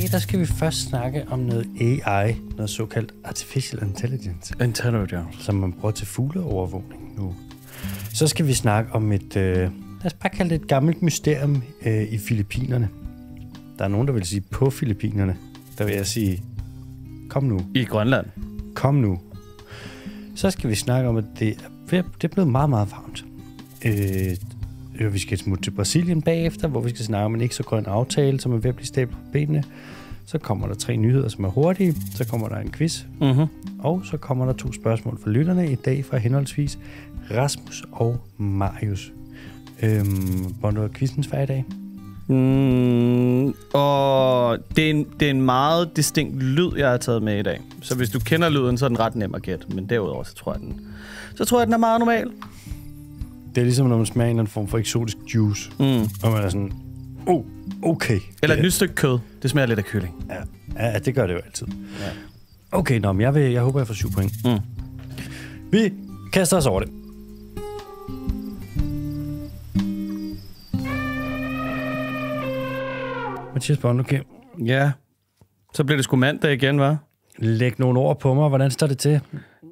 dag der skal vi først snakke om noget AI, noget såkaldt Artificial Intelligence. Intelligence. Som man bruger til fugleovervågning nu. Så skal vi snakke om et, øh, lad os bare kalde det et gammelt mysterium øh, i Filippinerne. Der er nogen, der vil sige på Filippinerne. Der vil jeg sige, kom nu. I Grønland. Kom nu. Så skal vi snakke om, at det er, det er blevet meget, meget varmt. Øh, Øh, vi skal smutte til Brasilien bagefter, hvor vi skal snakke om en ikke så grøn aftale, som er ved at blive stablet på benene. Så kommer der tre nyheder, som er hurtige. Så kommer der en quiz. Mm-hmm. Og så kommer der to spørgsmål fra lytterne i dag fra henholdsvis Rasmus og Marius. Øhm, hvornår er quizens færdig i dag? Mm, og det er, en, det er en meget distinkt lyd, jeg har taget med i dag. Så hvis du kender lyden, så er den ret nem at gætte. Men derudover, så tror jeg, den, så tror jeg, den er meget normal. Det er ligesom, når man smager en eller anden form for eksotisk juice. Mm. Og man er sådan, oh, okay. Eller et nyt stykke kød. Det smager lidt af kylling. Ja, ja det gør det jo altid. Ja. Okay, nå, men jeg, vil, jeg håber, jeg får 7 point. Mm. Vi kaster os over det. Mathias Bond, okay. Ja, så bliver det sgu mandag igen, hva'? Læg nogle ord på mig. Hvordan står det til?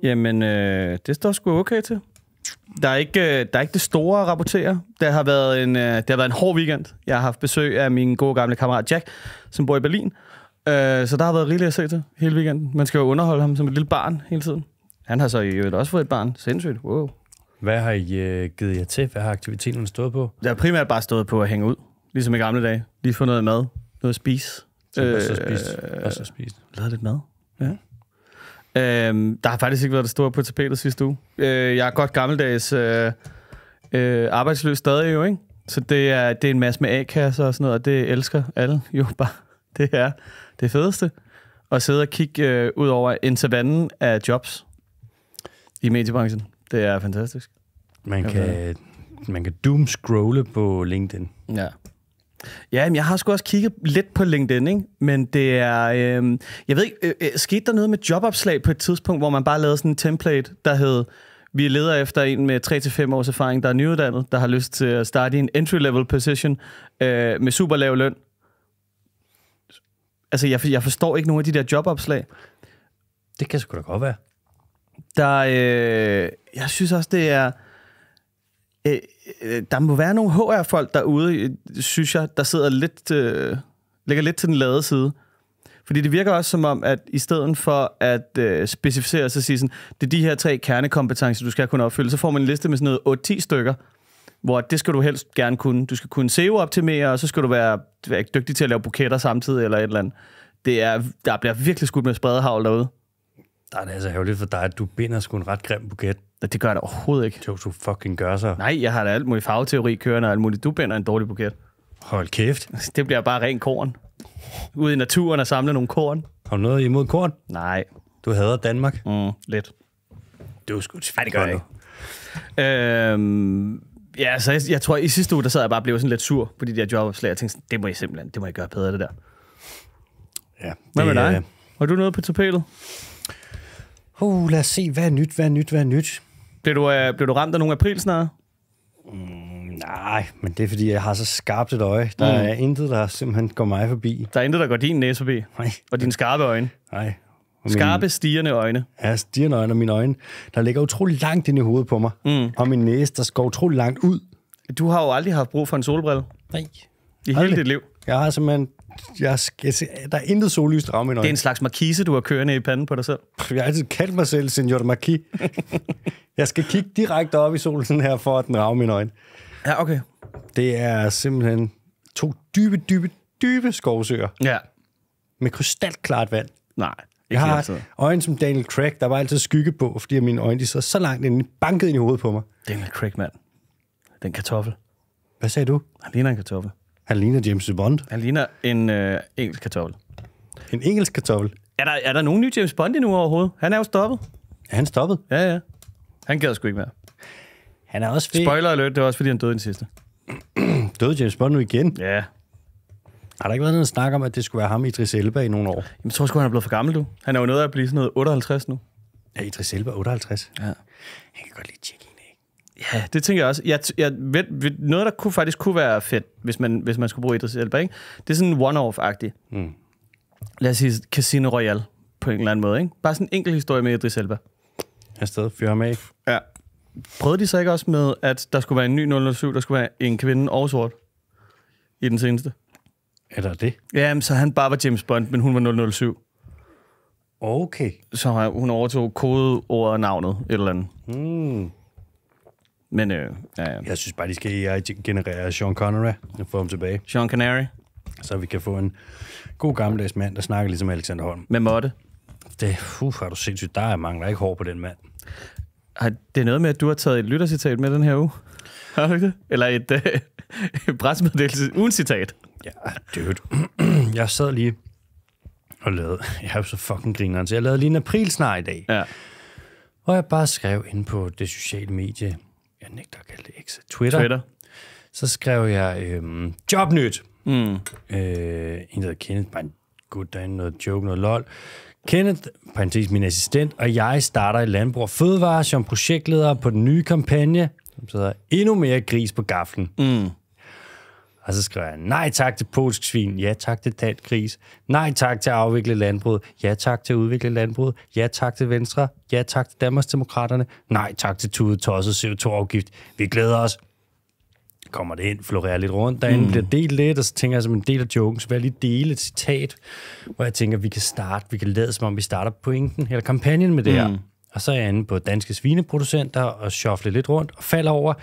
Jamen, øh, det står sgu okay til der er ikke, øh, der er ikke det store at rapportere. Der har været en, øh, det har været en hård weekend. Jeg har haft besøg af min gode gamle kammerat Jack, som bor i Berlin. Øh, så der har været rigeligt at se til hele weekenden. Man skal jo underholde ham som et lille barn hele tiden. Han har så i øvrigt også fået et barn. Sindssygt. Wow. Hvad har I givet jer til? Hvad har aktiviteterne stået på? Jeg har primært bare stået på at hænge ud, ligesom i gamle dage. Lige få noget mad, noget at spise. Så øh, spist. Øh, spise. Lad lidt mad. Ja. Øhm, der har faktisk ikke været det store på tapetet sidste uge. Øh, jeg er godt gammeldags øh, øh, arbejdsløs stadig jo, ikke? Så det er, det er en masse med A-kasser og sådan noget, og det elsker alle jo bare. Det er det fedeste. At sidde og kigge øh, ud over en savanne af jobs i mediebranchen. Det er fantastisk. Man kan, man kan doom-scrolle på LinkedIn. Ja. Ja, jeg har sgu også kigget lidt på LinkedIn, ikke? men det er... Øh, jeg ved ikke, øh, øh, skete der noget med jobopslag på et tidspunkt, hvor man bare lavede sådan en template, der hed, vi leder efter en med 3-5 års erfaring, der er nyuddannet, der har lyst til at starte i en entry-level position øh, med super lav løn. Altså, jeg, jeg forstår ikke nogen af de der jobopslag. Det kan sgu da godt være. Der, øh, jeg synes også, det er... Øh, Øh, der må være nogle HR-folk derude, synes jeg, der sidder lidt, øh, ligger lidt til den lade side. Fordi det virker også som om, at i stedet for at øh, specificere sig sige sådan, det er de her tre kernekompetencer, du skal kunne opfylde, så får man en liste med sådan noget 8-10 stykker, hvor det skal du helst gerne kunne. Du skal kunne SEO-optimere, og så skal du være, være dygtig til at lave buketter samtidig eller et eller andet. Det er, der bliver virkelig skudt med spredehavl derude. Der er det altså ærgerligt for dig, at du binder sgu en ret grim buket. Det gør jeg da overhovedet ikke. Jo, du fucking gør så. Nej, jeg har da alt muligt farveteori kørende og alt muligt. Du binder en dårlig buket. Hold kæft. Det bliver bare ren korn. Ude i naturen og samle nogle korn. Har du noget imod korn? Nej. Du hader Danmark? Mm, lidt. Det er sgu Nej, det gør jeg ikke. Øhm, ja, så jeg, jeg tror, i sidste uge, der sad jeg bare og blev sådan lidt sur på de der jobopslag. Jeg tænkte, sådan, det må jeg simpelthen, det må jeg gøre bedre, det der. Ja. Hvad med dig? Øh, har du noget på tapetet? Uh, lad os se, hvad er nyt, hvad er nyt, hvad er nyt? Blev du, øh, bliver du ramt af nogle aprilsnare? Mm, nej, men det er, fordi jeg har så skarpt et øje. Der mm. er intet, der simpelthen går mig forbi. Der er intet, der går din næse forbi? Nej. Og dine skarpe øjne? Nej. Min, skarpe, stigende øjne. Ja, stigende øjne og mine øjne, der ligger utrolig langt ind i hovedet på mig. Mm. Og min næse, der går utrolig langt ud. Du har jo aldrig haft brug for en solbrille. Nej. I aldrig. hele dit liv. Jeg har simpelthen jeg skal der er intet sollys, i rammer Det er en slags markise, du har kørende i panden på dig selv. Jeg har altid kaldt mig selv Senor marquis. jeg skal kigge direkte op i solen sådan her, for at den rammer mine øjne. Ja, okay. Det er simpelthen to dybe, dybe, dybe skovsøer. Ja. Med krystalklart vand. Nej. Jeg har altid. øjne som Daniel Craig, der var altid skygge på, fordi mine øjne de så, så langt ind, banket ind i hovedet på mig. Daniel Craig, mand. Den kartoffel. Hvad sagde du? Han ligner en kartoffel. Han ligner James Bond. Han ligner en øh, engelsk kartoffel. En engelsk kartoffel? Er der, er der nogen ny James Bond endnu overhovedet? Han er jo stoppet. Er han stoppet? Ja, ja. Han gad sgu ikke mere. Han er også fed. Spoiler alert, det var også, fordi han døde den sidste. døde James Bond nu igen? Ja. Har der ikke været noget snak om, at det skulle være ham, Idris Elba, i nogle år? Jamen, jeg tror sgu, han er blevet for gammel, du. Han er jo nødt til at blive sådan noget 58 nu. Ja, Idris Elba 58? Ja. Han kan godt lide Ja, det tænker jeg også. Jeg, jeg, ved, ved, noget, der kunne, faktisk kunne være fedt, hvis man, hvis man skulle bruge Idris Elba, ikke? det er sådan one-off-agtig. Mm. Lad os sige Casino Royale på en eller anden måde. Ikke? Bare sådan en enkelt historie med Idris Elba. Afsted, fyr ham af. Ja. Prøvede de så ikke også med, at der skulle være en ny 007, der skulle være en kvinde og sort i den seneste? Er der det? men så han bare var James Bond, men hun var 007. Okay. Så hun overtog kodeord og navnet, et eller andet. Mm. Men øh, ja, ja. Jeg synes bare, de skal AI-generere Sean Connery og få ham tilbage. Sean Connery? Så vi kan få en god gammeldags mand, der snakker ligesom Alexander Holm. Med måtte? Det, uh, har du sindssygt. Der er mangler ikke hår på den mand. Har, det er noget med, at du har taget et lyttercitat med den her uge. Har du ikke det? Eller et øh, pressemeddelelse uden citat. Ja, dude. jeg sad lige og lavede... Jeg er jo så fucking grineren, så jeg lavede lige en aprilsnar i dag. Ja. Og jeg bare skrev ind på det sociale medie, jeg nægter at kalde det X, Twitter, Twitter. så skrev jeg øh, jobnyt. Mm. Øh, en, der hedder Kenneth, bare en god dag, noget joke, noget lol. Kenneth, parentes min assistent, og jeg starter i Landbrug og Fødevare som projektleder på den nye kampagne, som hedder Endnu mere gris på gaflen. Mm. Og så skriver jeg, nej tak til polsk svin, ja tak til dansk gris, nej tak til at afvikle ja tak til udviklet udvikle ja tak til Venstre, ja tak til Danmarksdemokraterne, nej tak til tude tosset CO2-afgift, vi glæder os. Kommer det ind, florerer lidt rundt, derinde mm. bliver delt lidt, og så tænker jeg som en del af joken, så vil jeg lige dele et citat, hvor jeg tænker, vi kan starte, vi kan lade som om vi starter pointen, eller kampagnen med det her. Mm. Og så er jeg inde på danske svineproducenter og shuffle lidt rundt og falder over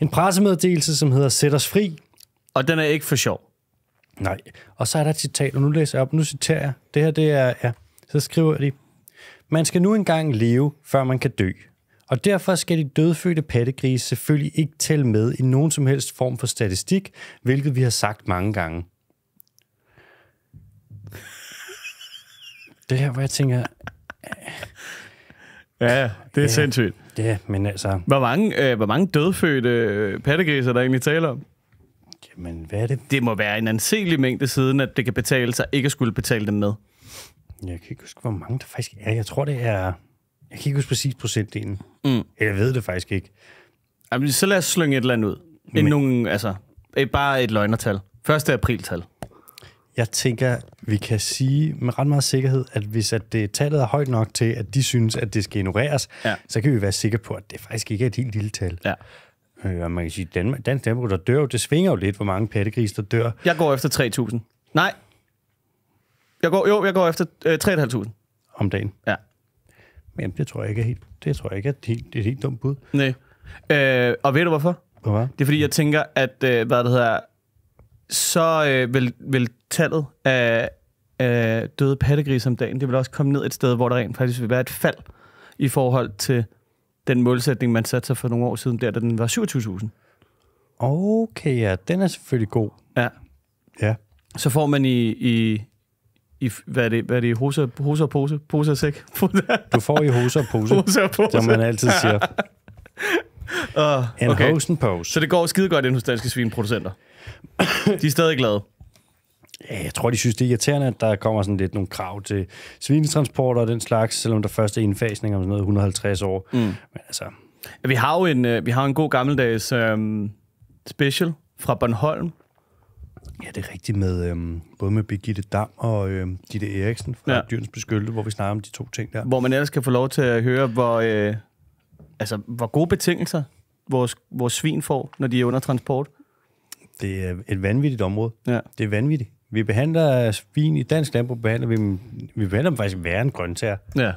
en pressemeddelelse, som hedder Sæt os fri, og den er ikke for sjov. Nej. Og så er der et citat, og nu læser jeg op. Nu citerer jeg. Det her, det er... Ja. Så skriver de... Man skal nu engang leve, før man kan dø. Og derfor skal de dødfødte pattegrise selvfølgelig ikke tælle med i nogen som helst form for statistik, hvilket vi har sagt mange gange. Det her, hvor jeg tænker... Ja, det er ja, sindssygt. Ja, men altså... Hvor mange, øh, hvor mange dødfødte øh, pattegrise, der egentlig taler om? Jamen, hvad er det? Det må være en anselig mængde siden, at det kan betale sig ikke at skulle betale dem med. Jeg kan ikke huske, hvor mange der faktisk er. Jeg tror, det er... Jeg kan ikke huske præcis procentdelen. Mm. Jeg ved det faktisk ikke. Jamen, så lad os slynge et eller andet ud. Men... Nogle, altså, bare et løgnertal. 1. april-tal. Jeg tænker, vi kan sige med ret meget sikkerhed, at hvis at det, tallet er højt nok til, at de synes, at det skal ignoreres, ja. så kan vi være sikre på, at det faktisk ikke er et helt lille tal. Ja. Ja, øh, man kan sige, Danmark, dansk landbrug, der dør jo, det svinger jo lidt, hvor mange pattegris, der dør. Jeg går efter 3.000. Nej. Jeg går, jo, jeg går efter øh, 3.500. Om dagen? Ja. Men det tror jeg ikke er helt, det tror jeg ikke er helt, det er et helt dumt bud. Nej. Øh, og ved du hvorfor? Hvorfor? Det er fordi, jeg mm. tænker, at, øh, hvad det hedder, så øh, vil, vil tallet af, af døde pattegris om dagen, det vil også komme ned et sted, hvor der rent faktisk vil være et fald i forhold til den målsætning, man satte sig for nogle år siden, der da den var 27.000. Okay, ja, den er selvfølgelig god. Ja. Ja. Så får man i, i, i hvad er det, hvad er det, hose og pose, pose og sæk? du får i hose og pose, og pose. som man altid siger. uh, en okay. hosen pose. Så det går skide godt ind hos danske svinproducenter. De er stadig glade jeg tror, de synes, det er irriterende, at der kommer sådan lidt nogle krav til svinetransporter og den slags, selvom der først er indfasning om sådan noget 150 år. Mm. Men altså... Ja, vi har jo en, øh, vi har en god gammeldags øhm, special fra Bornholm. Ja, det er rigtigt med øhm, både med Birgitte Dam og øhm, Ditte Eriksen fra ja. Dyrens Beskyttelse, hvor vi snakker om de to ting der. Hvor man ellers kan få lov til at høre, hvor, øh, altså, hvor gode betingelser vores, vores svin får, når de er under transport. Det er et vanvittigt område. Ja. Det er vanvittigt. Vi behandler svin i dansk landbrug, behandler vi, vi behandler dem faktisk værre end grøntsager. Ja. Ja,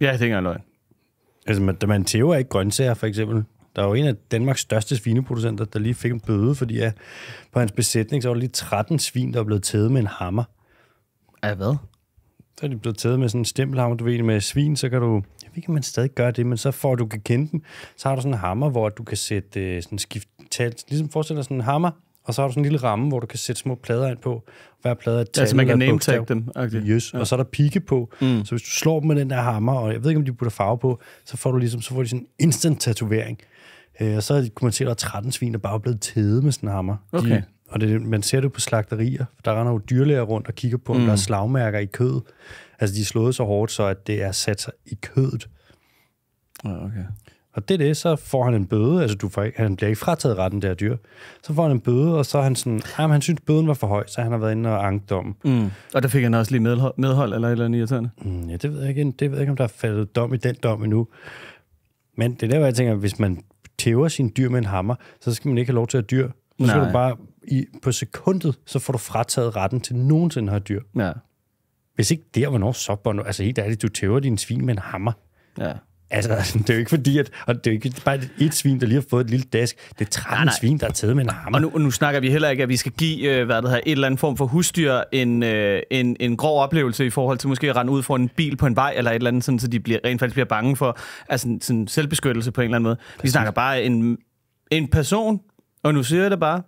det er ikke engang Altså, man, man tæver ikke grøntsager, for eksempel. Der er jo en af Danmarks største svineproducenter, der lige fik en bøde, fordi ja, på hans besætning, så var der lige 13 svin, der var blevet tævet med en hammer. Ja, hvad? Så er de blevet taget med sådan en stempelhammer, du ved, med svin, så kan du... Jeg ved ikke, om man stadig gør det, men så får du kan kende dem, så har du sådan en hammer, hvor du kan sætte sådan øh, sådan skift... Tæt, ligesom forestiller sådan en hammer, og så har du sådan en lille ramme, hvor du kan sætte små plader ind på. Hver plade er et tal, Altså man kan name tag dem. Okay. Yes. Ja. Og så er der pigge på. Mm. Så hvis du slår dem med den der hammer, og jeg ved ikke, om de putter farve på, så får du ligesom, så får de sådan en instant tatovering. Øh, og så kunne man se, at der er 13 svin, der bare er blevet tæde med sådan en hammer. Okay. De, og det, man ser det på slagterier. Der render jo dyrlæger rundt og kigger på, om mm. der er slagmærker i kødet. Altså, de er slået så hårdt, så at det er sat sig i kødet. Ja, okay. Og det er det, så får han en bøde, altså du får han bliver ikke frataget retten, der dyr. Så får han en bøde, og så er han sådan, jamen han synes, bøden var for høj, så han har været inde og angt dom. Mm. Og der fik han også lige medhold, medhold eller et eller andet irriterende? Mm, ja, det ved, jeg ikke, det ved jeg ikke, om der er faldet dom i den dom endnu. Men det er der, hvor jeg tænker, hvis man tæver sin dyr med en hammer, så skal man ikke have lov til at dyr. Så skal du bare i, på sekundet, så får du frataget retten til nogensinde at have dyr. Ja. Hvis ikke der, hvornår så, Bono? Altså helt ærligt, du tæver din svin med en hammer. Ja. Altså, det er jo ikke fordi, at, og det er ikke bare et svin, der lige har fået et lille dask. Det er 13 nej, nej. svin, der er taget med en hammer. Og nu, nu snakker vi heller ikke, at vi skal give øh, hvad det hedder, et eller andet form for husdyr en, øh, en, en grov oplevelse i forhold til måske at rende ud for en bil på en vej eller et eller andet, sådan, så de bliver, rent faktisk bliver bange for altså, sådan selvbeskyttelse på en eller anden måde. Vi snakker bare en, en person, og nu siger jeg det bare,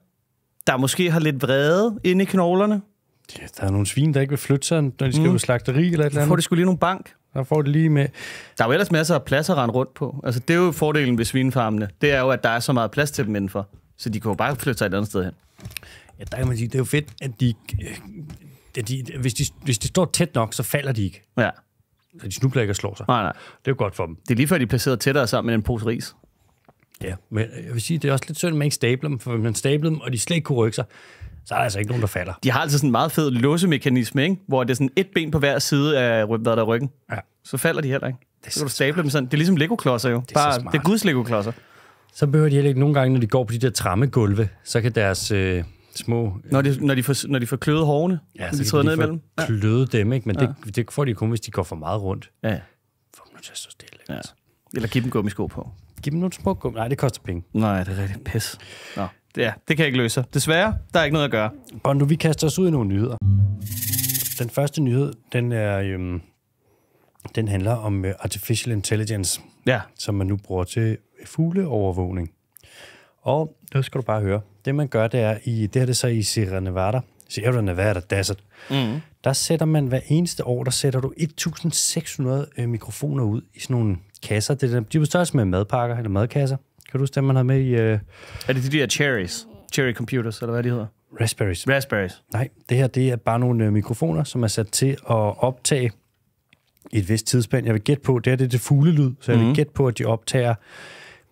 der måske har lidt vrede inde i knoglerne. Ja, der er nogle svin, der ikke vil flytte sig, når de skal mm. ud slagteri eller et eller andet. Får de skulle lige nogle bank. Der får det lige med. Der er jo ellers masser af plads at rende rundt på. Altså, det er jo fordelen ved svinefarmene. Det er jo, at der er så meget plads til dem indenfor. Så de kan jo bare flytte sig et andet sted hen. Ja, der kan man sige, det er jo fedt, at de, at de, hvis, de hvis de står tæt nok, så falder de ikke. Ja. Så de snubler ikke og slår sig. Nej, nej. Det er jo godt for dem. Det er lige før, de er placeret tættere sammen med en pose ris. Ja, men jeg vil sige, det er også lidt synd, at man ikke stabler dem, for man stabler dem, og de slet ikke kunne rykke sig, så er der altså ikke nogen, der falder. De har altså sådan en meget fed låsemekanisme, ikke? hvor det er sådan et ben på hver side af hvad der ryggen. Ja. Så falder de heller ikke. Det er så kan du stable dem sådan. Det er ligesom Lego-klodser jo. Det er, Bare, det er Guds Lego-klodser. Så behøver de heller ikke nogle gange, når de går på de der trammegulve, så kan deres øh, små... Øh, når, de, når, de får, når de får kløde hårene, ja, så de træder ned imellem. Ja. kløde dem, ikke? men ja. det, det får de kun, hvis de går for meget rundt. Ja. Får dem nu til at stå stille. Ja. Eller give dem gummisko på. Giv dem nogle små gummi. Nej, det koster penge. Nej, det er rigtig pis. Nå ja, det kan jeg ikke løse. Desværre, der er ikke noget at gøre. Bondo, vi kaster os ud i nogle nyheder. Den første nyhed, den er... Øhm, den handler om øh, artificial intelligence, ja. som man nu bruger til fugleovervågning. Og nu skal du bare høre. Det man gør, det er, i, det her det er så i Sierra Nevada, Sierra Nevada Desert, mm. der sætter man hver eneste år, der sætter du 1.600 øh, mikrofoner ud i sådan nogle kasser. Det er, de er på størrelse med madpakker eller madkasser. Kan du huske dem, man havde med i... Øh... Er det de der cherries? Cherry computers, eller hvad de hedder? Raspberries. Raspberries. Nej, det her det er bare nogle øh, mikrofoner, som er sat til at optage i et vist tidsspænd. Jeg vil gætte på, det her det er det fuglelyd, så jeg mm. vil mhm. gætte på, at de optager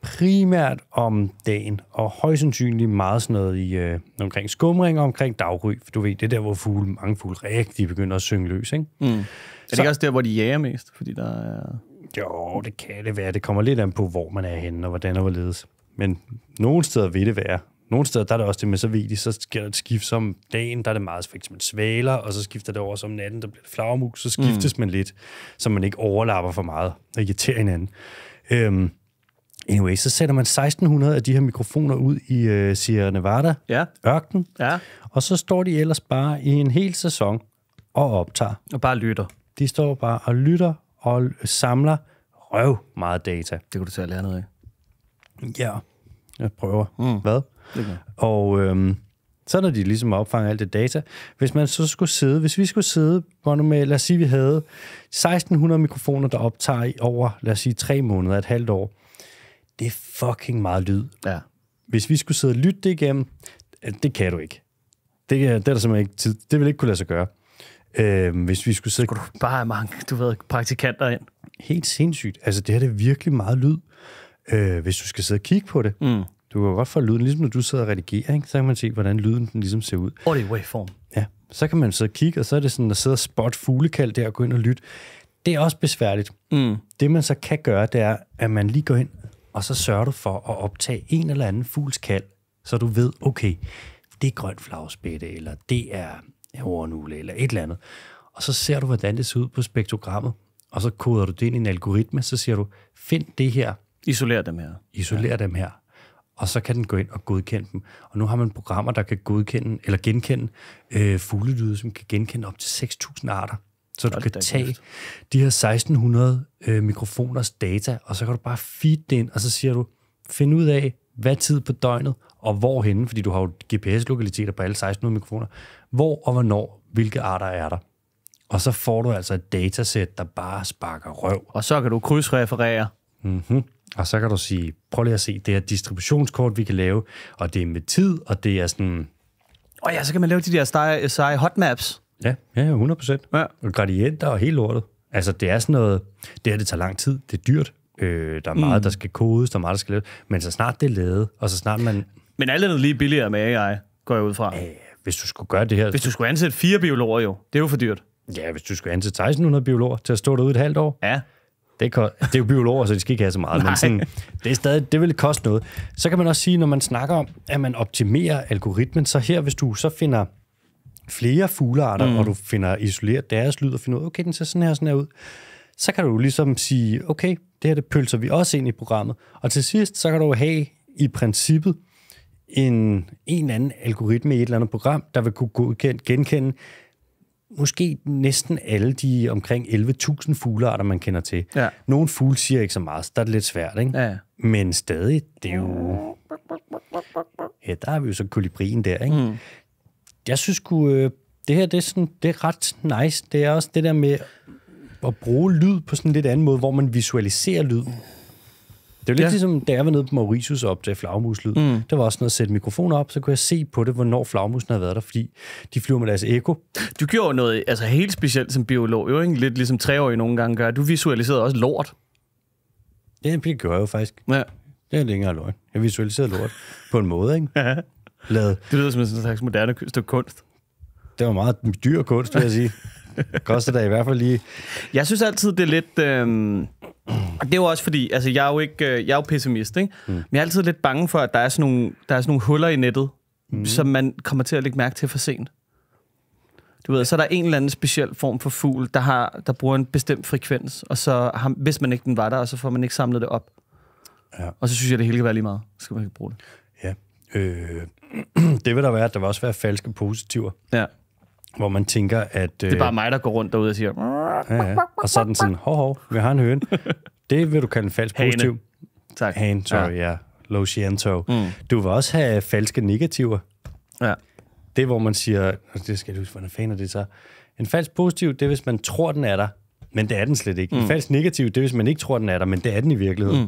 primært om dagen, og højst sandsynligt meget sådan noget i, øh, omkring skumring og omkring daggry, for du ved, det er der, hvor fugle, mange fugle rigtig begynder at synge løs, ikke? Mm. Er det så, ikke også der, hvor de jager mest? Fordi der er... Jo, det kan det være. Det kommer lidt an på, hvor man er henne og hvordan og hvorledes. Men nogle steder vil det være. Nogle steder der er det også det med, så ved så sker der et skift som dagen, der er det meget for eksempel svaler, og så skifter det over som natten, der bliver det flagermus, så skiftes mm. man lidt, så man ikke overlapper for meget og irriterer hinanden. Øhm, Anyway, så sætter man 1600 af de her mikrofoner ud i uh, Sierra Nevada, ja. ørken, ja. og så står de ellers bare i en hel sæson og optager. Og bare lytter. De står bare og lytter og samler røv meget data. Det kunne du tage at lære noget af. Ja, jeg prøver. Mm. Hvad? Okay. Og øhm, så når de ligesom opfanger alt det data, hvis man så skulle sidde, hvis vi skulle sidde, nu med, lad os sige, vi havde 1600 mikrofoner, der optager i over, lad os sige, tre måneder, et halvt år, det er fucking meget lyd. Ja. Hvis vi skulle sidde og lytte det igennem, øh, det kan du ikke. Det, det er der simpelthen ikke tid. Det vil ikke kunne lade sig gøre. Øh, hvis vi skulle sidde... Skulle du bare have mange, du ved, praktikanter ind? Helt sindssygt. Altså, det her det er virkelig meget lyd, øh, hvis du skal sidde og kigge på det. Mm. Du kan godt få lyden, ligesom når du sidder og redigerer, ikke? så kan man se, hvordan lyden den ligesom ser ud. Og det er waveform. Ja, så kan man sidde og kigge, og så er det sådan at sidde og spot fuglekald der og gå ind og lytte. Det er også besværligt. Mm. Det man så kan gøre, det er, at man lige går ind, og så sørger du for at optage en eller anden fuglskald, så du ved, okay, det er grønt flagspætte, eller det er over en uge eller et eller andet. Og så ser du, hvordan det ser ud på spektrogrammet, og så koder du det ind i en algoritme, så siger du, find det her. Isoler dem her. Isoler ja. dem her. Og så kan den gå ind og godkende dem. Og nu har man programmer, der kan godkende, eller genkende øh, fuglelyde, som kan genkende op til 6.000 arter. Så du kan tage de her 1600 øh, mikrofoners data, og så kan du bare feed det ind, og så siger du, find ud af, hvad tid på døgnet og hvorhenne, fordi du har jo GPS-lokaliteter på alle 1600 mikrofoner, hvor og hvornår, hvilke arter er der. Og så får du altså et datasæt, der bare sparker røv. Og så kan du krydsreferere. Mm-hmm. Og så kan du sige, prøv lige at se, det er distributionskort, vi kan lave, og det er med tid, og det er sådan... Og oh ja, så kan man lave de der seje, seje hotmaps. Ja, ja, 100 procent. Ja. Og gradienter og helt lortet. Altså, det er sådan noget... Det her, det tager lang tid, det er dyrt, Øh, der er meget, mm. der skal kodes, der er meget, der skal laves. Men så snart det er lavet, og så snart man... Men alt andet lige billigere med AI, går jeg ud fra. Æh, hvis du skulle gøre det her... Hvis du skulle ansætte fire biologer jo, det er jo for dyrt. Ja, hvis du skulle ansætte 1600 biologer til at stå derude et halvt år. Ja. Det, det er jo biologer, så de skal ikke have så meget, Nej. men sådan, det, er stadig, det vil koste noget. Så kan man også sige, når man snakker om, at man optimerer algoritmen, så her, hvis du så finder flere fuglearter, mm. og du finder isoleret deres lyd og finder ud af, okay, den ser sådan her sådan her ud, så kan du ligesom sige, okay, det her det pølser vi også ind i programmet. Og til sidst, så kan du have i princippet en, en eller anden algoritme i et eller andet program, der vil kunne godkende, genkende måske næsten alle de omkring 11.000 fuglearter, man kender til. Ja. Nogle fugle siger ikke så meget, så der er det lidt svært, ikke? Ja. Men stadig, det er jo... Ja, der har vi jo så kolibrien der, ikke? Mm. Jeg synes sgu, øh, det her det er, sådan, det er ret nice. Det er også det der med at bruge lyd på sådan en lidt anden måde, hvor man visualiserer lyd. Det er jo lidt ja. ligesom, da jeg var nede på Mauritius op til flagmuslet. Mm. Der var også noget at sætte mikrofoner op, så kunne jeg se på det, hvornår flagmusen havde været der, fordi de flyver med deres eko. Du gjorde noget altså helt specielt som biolog, jo ikke? lidt ligesom treårige nogle gange gør. Du visualiserede også lort. Ja, det gør jeg jo faktisk. Ja. Det er længere løgn. Jeg visualiserede lort på en måde, ikke? Ja. Lad... Det lyder som en slags moderne stykke kunst. Det var meget dyr kunst, vil jeg sige. Koster da i hvert fald lige... Jeg synes altid, det er lidt... Øh og det er jo også fordi, altså jeg er jo, ikke, øh, jeg er jo pessimist, ikke? Mm. men jeg er altid lidt bange for, at der er sådan nogle, der er sådan nogle huller i nettet, mm. som man kommer til at lægge mærke til for sent. Du ved, så er der en eller anden speciel form for fugl, der, har, der bruger en bestemt frekvens, og så har, hvis man ikke den var der, og så får man ikke samlet det op. Ja. Og så synes jeg, det hele kan være lige meget. Så skal man ikke bruge det. Ja. Øh, det vil der være. at Der vil også være falske positiver. Ja hvor man tænker, at... Det er bare øh, mig, der går rundt derude og siger... Ja, ja. Og så er den sådan, hov, hov, vi har en høne. det vil du kalde en falsk Hane. positiv. Tak. Hane, sorry, ja. ja. Lociento. Mm. Du vil også have falske negativer. Ja. Det, hvor man siger... Det skal du huske, hvordan fanden det så? En falsk positiv, det er, hvis man tror, den er der. Men det er den slet ikke. Mm. En falsk negativ, det er, hvis man ikke tror, den er der, men det er den i virkeligheden.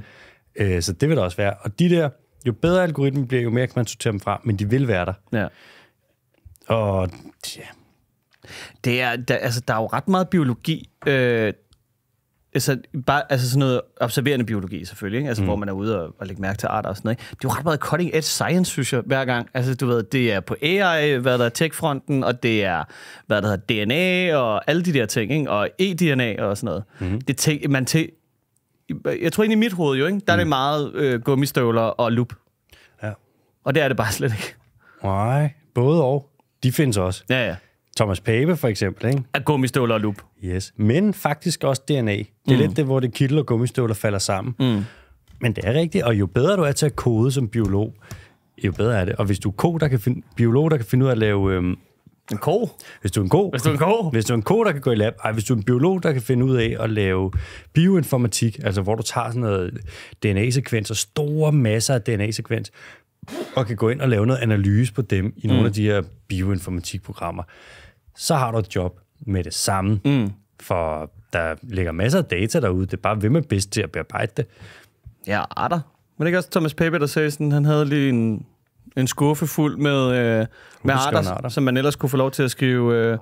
Mm. Øh, så det vil der også være. Og de der, jo bedre algoritmen bliver, jo mere kan man sortere dem fra, men de vil være der. Ja. Og Tja. Det er, der, altså, der er jo ret meget biologi. Øh, altså, bare, altså sådan noget observerende biologi selvfølgelig, ikke? Altså, mm. hvor man er ude og, og lægge mærke til arter og sådan noget. Ikke? Det er jo ret meget cutting edge science, synes jeg, hver gang. Altså, du ved, det er på AI, hvad der er tech-fronten, og det er, hvad der hedder DNA, og alle de der ting, ikke? og eDNA og sådan noget. Mm. Det tæ- man til, jeg tror egentlig i mit hoved jo, ikke? der mm. er det mm. meget øh, gummistøvler og loop. Ja. Og det er det bare slet ikke. Nej, både og. De findes også. Ja, ja. Thomas Pape for eksempel, ikke? Af gummiståler og lup. Yes. Men faktisk også DNA. Det er mm. lidt det, hvor det kittel og gummiståler falder sammen. Mm. Men det er rigtigt, og jo bedre du er til at kode som biolog, jo bedre er det. Og hvis du er ko, der kan finde, biolog, der kan finde ud af at lave... Øhm, en ko? Hvis du er en ko. Hvis du er en ko. Hvis du er en ko, der kan gå i lab. Ej, hvis du er en biolog, der kan finde ud af at lave bioinformatik, altså hvor du tager sådan noget DNA-sekvenser, store masser af DNA-sekvens, og kan gå ind og lave noget analyse på dem i mm. nogle af de her bioinformatikprogrammer så har du et job med det samme. Mm. For der ligger masser af data derude. Det er bare, hvem er bedst til at bearbejde det? Ja, der. Men det ikke også Thomas Pape, der sagde sådan, han havde lige en, en skuffe fuld med, øh, med arter, som man ellers kunne få lov til at skrive... Øh,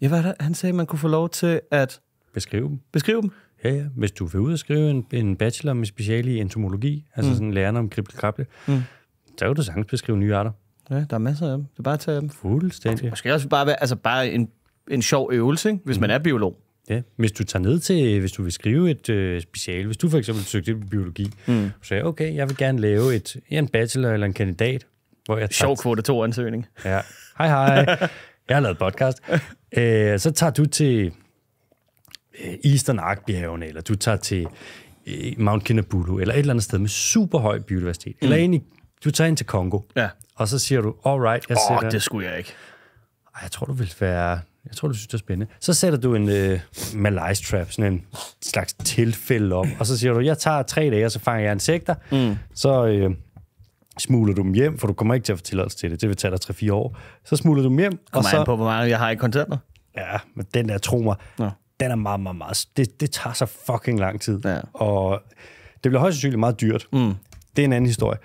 ja, hvad det? Han sagde, man kunne få lov til at... Beskrive dem. Beskrive dem. Ja, ja. Hvis du vil ud og skrive en, en bachelor med speciale i entomologi, altså mm. sådan lærer om krible mm. så kan du sagtens beskrive nye arter. Ja, der er masser af dem. Det er bare at tage dem. Fuldstændig. Måske også bare være, altså bare en, en sjov øvelse, ikke? hvis mm. man er biolog. Ja, hvis du tager ned til, hvis du vil skrive et øh, speciale, hvis du for eksempel søgte biologi, mm. så er okay, jeg vil gerne lave et, en bachelor eller en kandidat, hvor jeg tager... Sjov kvote to ansøgning. Ja. Hej, hej. jeg har lavet podcast. Øh, så tager du til øh, Eastern Arkbjergene, eller du tager til øh, Mount Kinabalu, eller et eller andet sted med super høj biodiversitet, mm. eller ind i du tager ind til Kongo, ja. og så siger du, all right, jeg oh, sætter... det skulle jeg ikke. Ej, jeg tror, du vil være... Jeg tror, du synes, det er spændende. Så sætter du en øh, malaise trap, sådan en slags tilfælde op, og så siger du, jeg tager tre dage, og så fanger jeg insekter. Mm. Så øh, smuler du dem hjem, for du kommer ikke til at få tilladelse til det. Det vil tage dig 3-4 år. Så smuler du dem hjem. Kommer og så, på, hvor mange jeg har i kontanter. Ja, men den der, tro mig, ja. den er meget, meget, meget... Det, det tager så fucking lang tid. Ja. Og det bliver højst sandsynligt meget dyrt. Mm. Det er en anden historie.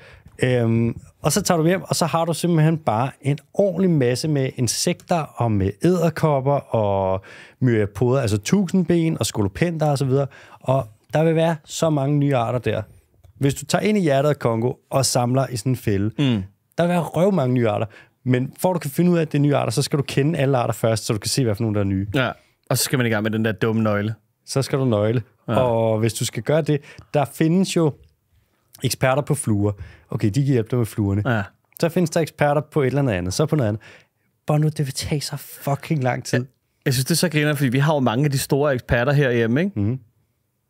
Øhm, og så tager du hjem, og så har du simpelthen bare en ordentlig masse med insekter og med æderkopper og myriapoder, altså tusindben og skolopenter osv. Og, og der vil være så mange nye arter der. Hvis du tager ind i hjertet af Kongo og samler i sådan en fælde, mm. der vil være røv mange nye arter. Men for at du kan finde ud af, at det er nye arter, så skal du kende alle arter først, så du kan se, hvad for nogle der er nye. Ja, og så skal man i gang med den der dumme nøgle. Så skal du nøgle. Ja. Og hvis du skal gøre det, der findes jo eksperter på fluer. Okay, de kan hjælpe dig med fluerne. Ja. Så findes der eksperter på et eller andet så på noget andet. Bare nu, det vil tage så fucking lang tid. Ja. Jeg synes, det er så griner, fordi vi har jo mange af de store eksperter herhjemme, ikke? Mm.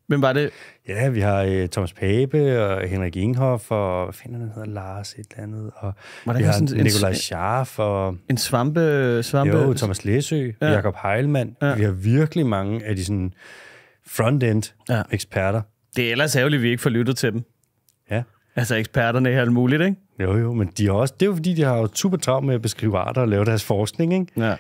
Hvem var det? Ja, vi har uh, Thomas Pape og Henrik Inghoff og hvad fanden han hedder, Lars et eller andet. Og det vi har sådan Nikolaj Scharf og... En svampe... svampe jo, Thomas Læsø, ja. Jakob Heilmann. Ja. Vi har virkelig mange af de sådan front-end ja. eksperter. Det er ellers ærgerligt, at vi ikke får lyttet til dem. Altså eksperterne i alt muligt, ikke? Jo, jo, men de har også, det er jo fordi, de har jo super travlt med at beskrive arter og lave deres forskning, ikke? Ja.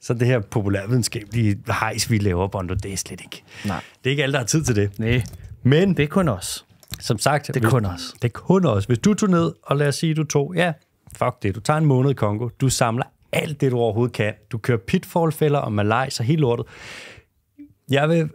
Så det her populærvidenskabelige hejs, vi laver, Bondo, det er slet ikke. Nej. Det er ikke alle, der har tid til det. Nej. Men... Det er kun os. Som sagt... Det er kun os. Det er kun os. Hvis du tog ned, og lad os sige, du tog... Ja, fuck det. Du tager en måned i Kongo. Du samler alt det, du overhovedet kan. Du kører pitfallfælder og malaise og helt lortet. Jeg vil,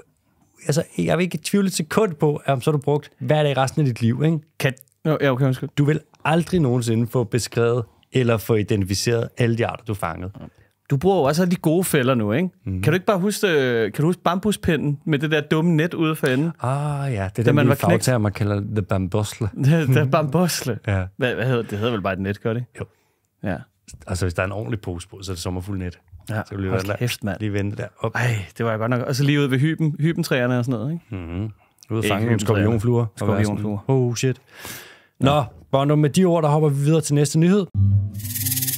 altså, jeg vil ikke tvivle et sekund på, om så har du brugt hver dag resten af dit liv. Ikke? Kan, jo, ja, okay, undskyld. Du vil aldrig nogensinde få beskrevet eller få identificeret alle de arter, du fangede. Mm. Du bruger jo også alle de gode fælder nu, ikke? Mm. Kan du ikke bare huske, øh, kan du huske bambuspinden med det der dumme net ude for enden? Ah ja, det er den, man var fagtager, man kalder the bambusle. det, the bambusle. ja. Hvad, hvad hedder det? Det hedder vel bare et net, gør det? Jo. Ja. Altså, hvis der er en ordentlig pose på, så er det sommerfuld net. Ja, så lige hold kæft, mand. Lige vente der op. Ej, det var jeg godt nok. Og så lige ud ved hyben, hybentræerne og sådan noget, ikke? Mm. Ude at fange nogle skorpionfluer. Skorpionfluer. Oh shit. Nå, Bondo, med de ord, der hopper vi videre til næste nyhed.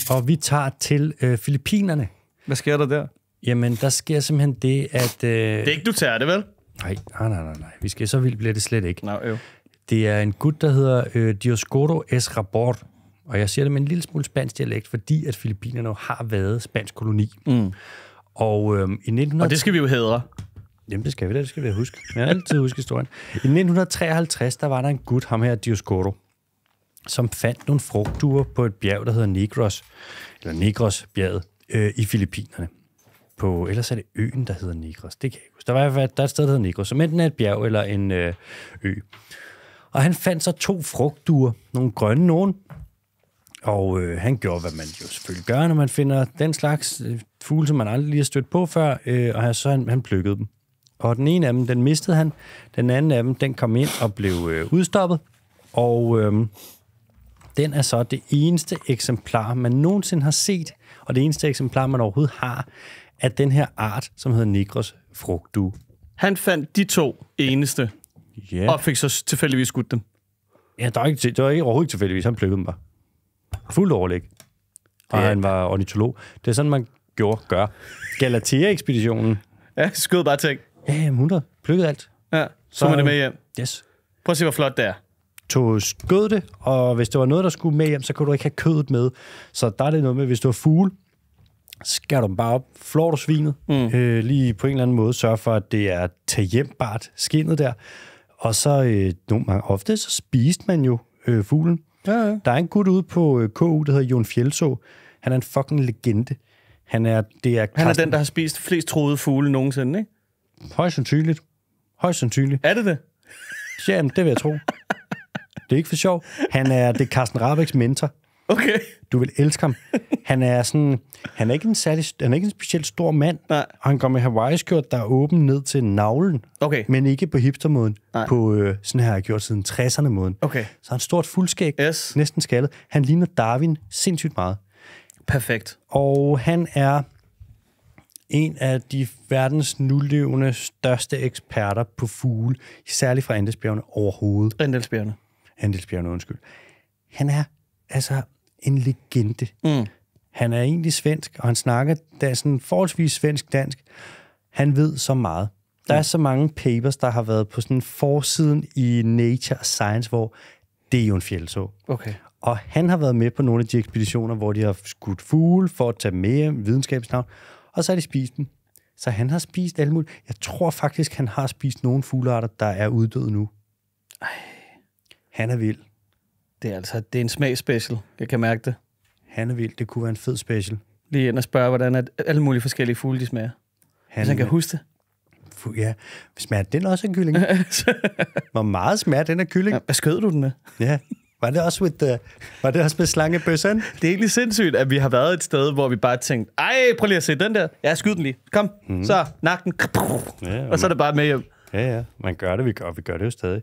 Og vi tager til øh, Filippinerne. Hvad sker der der? Jamen, der sker simpelthen det, at... Øh... Det er ikke du tager det, vel? Nej, nej, nej, nej, Vi skal så vildt bliver det slet ikke. Nej, jo. Det er en gut, der hedder øh, Dioscoro S. Rabort. Og jeg siger det med en lille smule spansk dialekt, fordi at Filippinerne har været spansk koloni. Mm. Og, øh, i 1900... og det skal vi jo hedre. Jamen, det skal vi da, det skal vi huske. Jeg har altid huske historien. I 1953, der var der en gut, ham her, Dioscoro, som fandt nogle frugtduer på et bjerg, der hedder Negros, eller Negros-bjerget, øh, i Filippinerne. På, ellers er det øen, der hedder Negros. Det kan jeg huske. Der, var, der er et sted, der hedder Negros, som enten er et bjerg eller en øh, ø. Og han fandt så to frugtduer, nogle grønne nogen, og øh, han gjorde, hvad man jo selvfølgelig gør, når man finder den slags øh, fugle, som man aldrig lige har stødt på før, øh, og så han, han plukkede dem. Og den ene af dem, den mistede han. Den anden af dem, den kom ind og blev øh, udstoppet. Og øh, den er så det eneste eksemplar, man nogensinde har set, og det eneste eksemplar, man overhovedet har, af den her art, som hedder Negros frugtdue. Han fandt de to eneste, ja. og fik så tilfældigvis skudt dem. Ja, det var ikke, det var ikke overhovedet tilfældigvis. Han plukkede dem bare. Fuldt overlæg. Og ja. han var ornitolog. Det er sådan, man gjorde, gør. Galatea-ekspeditionen. ja, skød bare ting. Ja, 100. Plukkede alt. Ja, så, så man det med hjem. Yes. Prøv at se, hvor flot det er tog skød det, og hvis det var noget, der skulle med hjem, så kunne du ikke have kødet med. Så der er det noget med, hvis du var fugle, skal du bare op, flår du svinet, mm. øh, lige på en eller anden måde, sørge for, at det er taghjembart skinnet der. Og så øh, nogle gange, ofte så spiste man jo øh, fuglen. Ja, ja. Der er en gut ude på øh, KU, der hedder Jon Fjeldså. Han er en fucking legende. Han er, det er Han er den, der har spist flest troede fugle nogensinde, ikke? Højst sandsynligt. Højst sandsynligt. Er det det? Jamen, det vil jeg tro. Det er ikke for sjov. Han er, det er Carsten Rabecks mentor. Okay. Du vil elske ham. Han er sådan, han er ikke en, særlig, han er ikke en specielt stor mand. Nej. Og han går med Hawaii-skjort, der er åben ned til navlen. Okay. Men ikke på hipstermåden. Nej. På øh, sådan her, har jeg gjort siden 60'erne måden. Okay. Så han er stort fuldskæg. Yes. Næsten skaldet. Han ligner Darwin sindssygt meget. Perfekt. Og han er en af de verdens nulevende største eksperter på fugle, særligt fra Andesbjergene overhovedet. Andesbjergene. Andelsbjergene, undskyld. Han er altså en legende. Mm. Han er egentlig svensk, og han snakker da sådan forholdsvis svensk-dansk. Han ved så meget. Der er mm. så mange papers, der har været på sådan forsiden i Nature og Science, hvor det er jo en fjeldså. Okay. Og han har været med på nogle af de ekspeditioner, hvor de har skudt fugle for at tage med videnskabsnavn, og så har de spist dem. Så han har spist alt muligt. Jeg tror faktisk, han har spist nogle fuglearter, der er uddøde nu. Ej. Han er vild. Det er altså det er en smagsspecial. Jeg kan mærke det. Han er vild. Det kunne være en fed special. Lige ind og spørge, hvordan er alle mulige forskellige fugle de smager. Han, han kan huske det. Fu- ja. Smager den også af kylling? Hvor meget smager den af kylling? Ja, hvad skød du den med? ja. Var det også, with the, var det også med slangebøssen? Det er egentlig sindssygt, at vi har været et sted, hvor vi bare tænkte, ej, prøv lige at se den der. Ja, skyd den lige. Kom, mm. så nakken. Ja, og, og så er det bare med hjem. Ja, ja. Man gør det, vi gør, vi gør det jo stadig.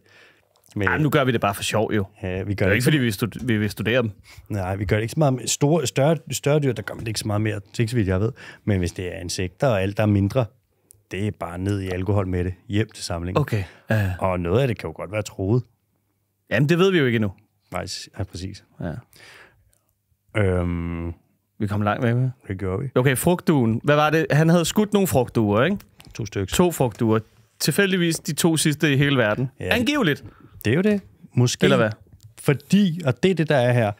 Men, Ej, nu gør vi det bare for sjov, jo. Ja, vi gør det er ikke, fordi vi, stud- vi vil studere dem. Nej, vi gør det ikke så meget med store, større, større dyr, der gør man det ikke så meget mere, ikke så vidt jeg ved. Men hvis det er insekter og alt, der er mindre, det er bare ned i alkohol med det. Hjem til samlingen. Okay. Uh. Og noget af det kan jo godt være troet. Jamen, det ved vi jo ikke endnu. Nej, ja, præcis. Ja. Øhm, vi kom langt med Det gør vi. Okay, frugtduen. Hvad var det? Han havde skudt nogle frugtduer, ikke? To stykker. To frugtduer. Tilfældigvis de to sidste i hele verden. Ja. Angiveligt. Det er jo det. Måske. Eller hvad? Fordi, og det er det, der er her,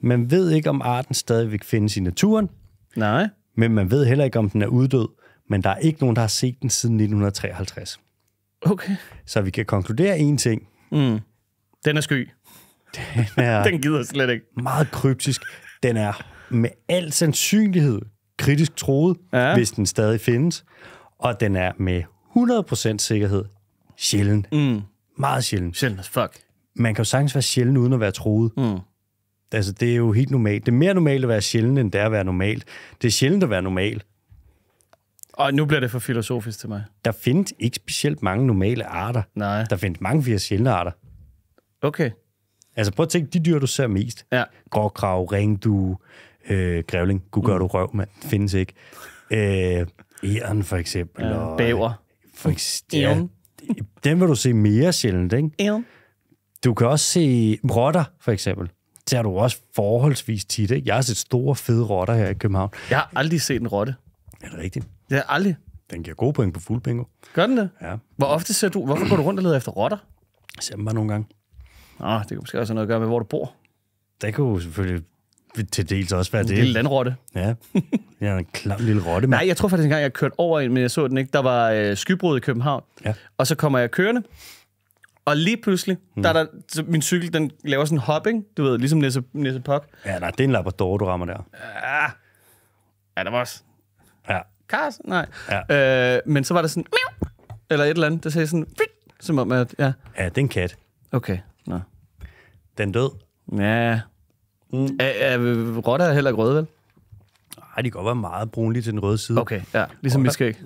man ved ikke, om arten stadigvæk findes i naturen. Nej. Men man ved heller ikke, om den er uddød. Men der er ikke nogen, der har set den siden 1953. Okay. Så vi kan konkludere én ting. Mm. Den er sky. Den, er den gider slet ikke. Meget kryptisk. Den er med al sandsynlighed kritisk troet, ja. hvis den stadig findes. Og den er med 100% sikkerhed sjældent mm. Meget sjældent. Sjældent as fuck. Man kan jo sagtens være sjældent uden at være troet. Mm. Altså, det er jo helt normalt. Det er mere normalt at være sjældent, end det er at være normalt. Det er sjældent at være normal. Og nu bliver det for filosofisk til mig. Der findes ikke specielt mange normale arter. Nej. Der findes mange flere sjældne arter. Okay. Altså prøv at tænke, de dyr, du ser mest. Ja. Gråkrav, ringdue, øh, grævling. Gud gør mm. du røv, mand. Findes ikke. Æh, øh, æren for eksempel. Ja, og, bæver. For eksempel. Ja, den vil du se mere sjældent, ikke? Ja. Du kan også se rotter, for eksempel. Det har du også forholdsvis tit, ikke? Jeg har set store, fede rotter her i København. Jeg har aldrig set en rotte. Er det rigtigt? Jeg har aldrig. Den giver gode point på fuldbingo. Gør den det? Ja. Hvor ofte ser du... Hvorfor går du rundt og leder efter rotter? Jeg ser dem bare nogle gange. Nå, det kan måske også have noget at gøre med, hvor du bor. Det kunne selvfølgelig vil til dels også være en det. En lille landrotte. Ja, jeg er en klam lille rotte. Nej, jeg tror faktisk gang jeg kørte over en, men jeg så den ikke. Der var øh, skybrud i København, ja. og så kommer jeg kørende, og lige pludselig, mm. der er der, så min cykel, den laver sådan en hopping, du ved, ligesom Nisse, Nisse Pok. Ja, nej, det er en labrador, du rammer der. Ja, ja der var også. Ja. Kars? Nej. Ja. Øh, men så var der sådan, miau, eller et eller andet, der sagde sådan, som om, at, ja. Ja, det er en kat. Okay, nej. Den død. Ja, Mm. Er, er, rotter er heller ikke røde, vel? Nej, de kan godt være meget brunlige til den røde side. Okay, ja. Ligesom vi skal ikke.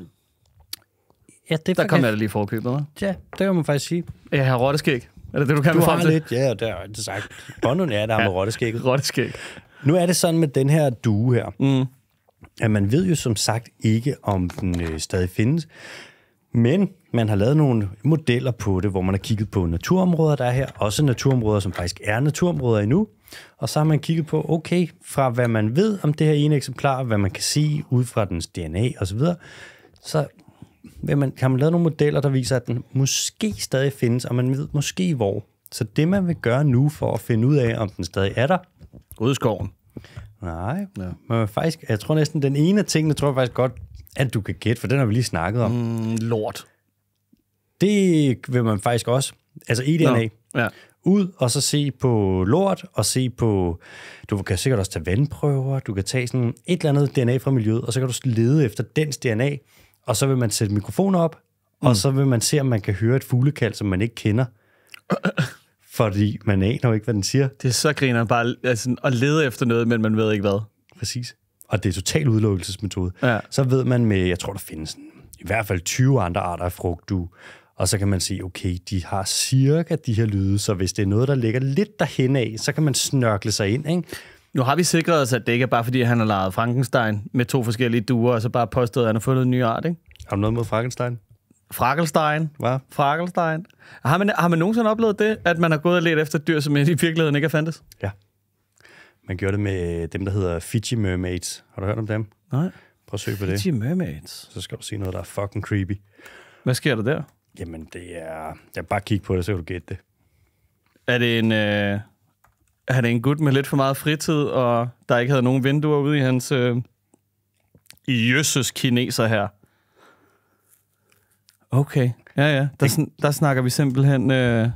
Ja, det der kom jeg da lige forkøbet, hva'? Ja, det kan man faktisk sige. Jeg har rotteskæg. Er det det, du kan du frem til? lidt, ja, det har jeg sagt. Bonden er der ja, med rotteskæg. Rotteskæg. Nu er det sådan med den her due her, mm. at man ved jo som sagt ikke, om den øh, stadig findes. Men man har lavet nogle modeller på det, hvor man har kigget på naturområder, der er her. Også naturområder, som faktisk er naturområder endnu. Og så har man kigget på, okay, fra hvad man ved om det her ene eksemplar, hvad man kan sige ud fra dens DNA osv., så vil man, kan man lave nogle modeller, der viser, at den måske stadig findes, og man ved måske hvor. Så det, man vil gøre nu for at finde ud af, om den stadig er der... Ud i skoven. Nej, ja. men faktisk, jeg tror næsten, den ene af tingene, tror jeg faktisk godt, at du kan gætte, for den har vi lige snakket om. Mm, lort. Det vil man faktisk også. Altså i DNA. Ja ud og så se på lort, og se på, du kan sikkert også tage vandprøver, du kan tage sådan et eller andet DNA fra miljøet, og så kan du lede efter dens DNA, og så vil man sætte mikrofoner op, og mm. så vil man se, om man kan høre et fuglekald, som man ikke kender. fordi man aner jo ikke, hvad den siger. Det er så griner bare altså, at lede efter noget, men man ved ikke hvad. Præcis. Og det er total udelukkelsesmetode. Ja. Så ved man med, jeg tror, der findes i hvert fald 20 andre arter af frugt, du og så kan man sige, okay, de har cirka de her lyde, så hvis det er noget, der ligger lidt derhen af, så kan man snørkle sig ind, ikke? Nu har vi sikret os, at det ikke er bare fordi, han har lavet Frankenstein med to forskellige duer, og så bare påstået, at han har fundet en ny art, ikke? Har du noget mod Frankenstein? Frakelstein. Hvad? Frakelstein. Har man, har man nogensinde oplevet det, at man har gået og let efter dyr, som i virkeligheden ikke har fandtes? Ja. Man gjorde det med dem, der hedder Fiji Mermaids. Har du hørt om dem? Nej. Prøv at søge på det. Fiji Mermaids. Så skal du se noget, der er fucking creepy. Hvad sker der der? Jamen, det er... Jeg bare kigge på det, så kan du gætte det. Er det en... Øh, er det en gut med lidt for meget fritid, og der ikke havde nogen vinduer ude i hans... Øh, jøsses kineser her? Okay, ja, ja. Der, sn- der snakker vi simpelthen øh,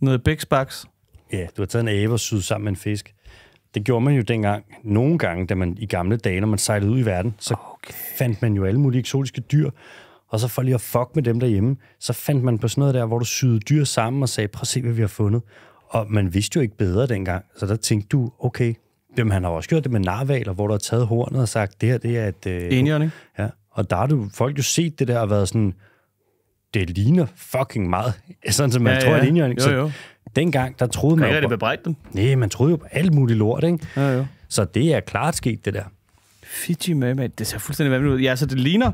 noget bæksbaks. Ja, du har taget en æbe og syet sammen med en fisk. Det gjorde man jo dengang, nogle gange, da man i gamle dage, når man sejlede ud i verden, så okay. fandt man jo alle mulige eksotiske dyr, og så for lige at fuck med dem derhjemme, så fandt man på sådan noget der, hvor du syede dyr sammen og sagde, prøv at se, hvad vi har fundet. Og man vidste jo ikke bedre dengang, så der tænkte du, okay, jamen, han har også gjort det med narvaler, hvor du har taget hornet og sagt, det her, det er et... Øh, Enhjørning. Ja, og der har du, folk jo set det der og været sådan, det ligner fucking meget, sådan som man ja, tror, ja. at enhjørning. Jo, jo. dengang, der troede man... Kan ikke bebrejde dem? Nej, man troede jo på alt muligt lort, ikke? Ja, jo. Så det er klart sket, det der. Fiji Mermaid, det ser fuldstændig vanvittigt ud. Ja, så det ligner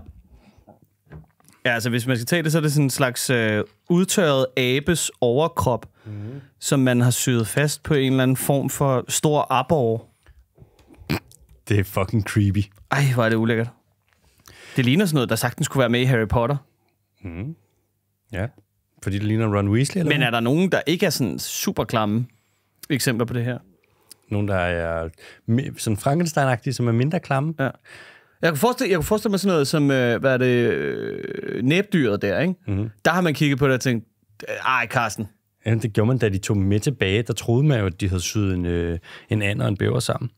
Ja, altså hvis man skal tage det, så er det sådan en slags øh, udtørret abes overkrop, mm. som man har syet fast på en eller anden form for stor abor. Det er fucking creepy. Ej, hvor er det ulækkert. Det ligner sådan noget, der sagtens skulle være med i Harry Potter. Mm. Ja, fordi det ligner Ron Weasley, eller Men er der nogen, der ikke er sådan super klamme eksempler på det her? Nogen, der er sådan Frankenstein-agtige, som er mindre klamme? Ja. Jeg kunne forestille, jeg kunne forestille mig sådan noget som, øh, hvad er det, øh, næbdyret der, ikke? Mm-hmm. Der har man kigget på det og tænkt, ej, Carsten. Jamen, det gjorde man, da de tog med tilbage. Der troede man jo, at de havde syet en, øh, en and og en bæver sammen.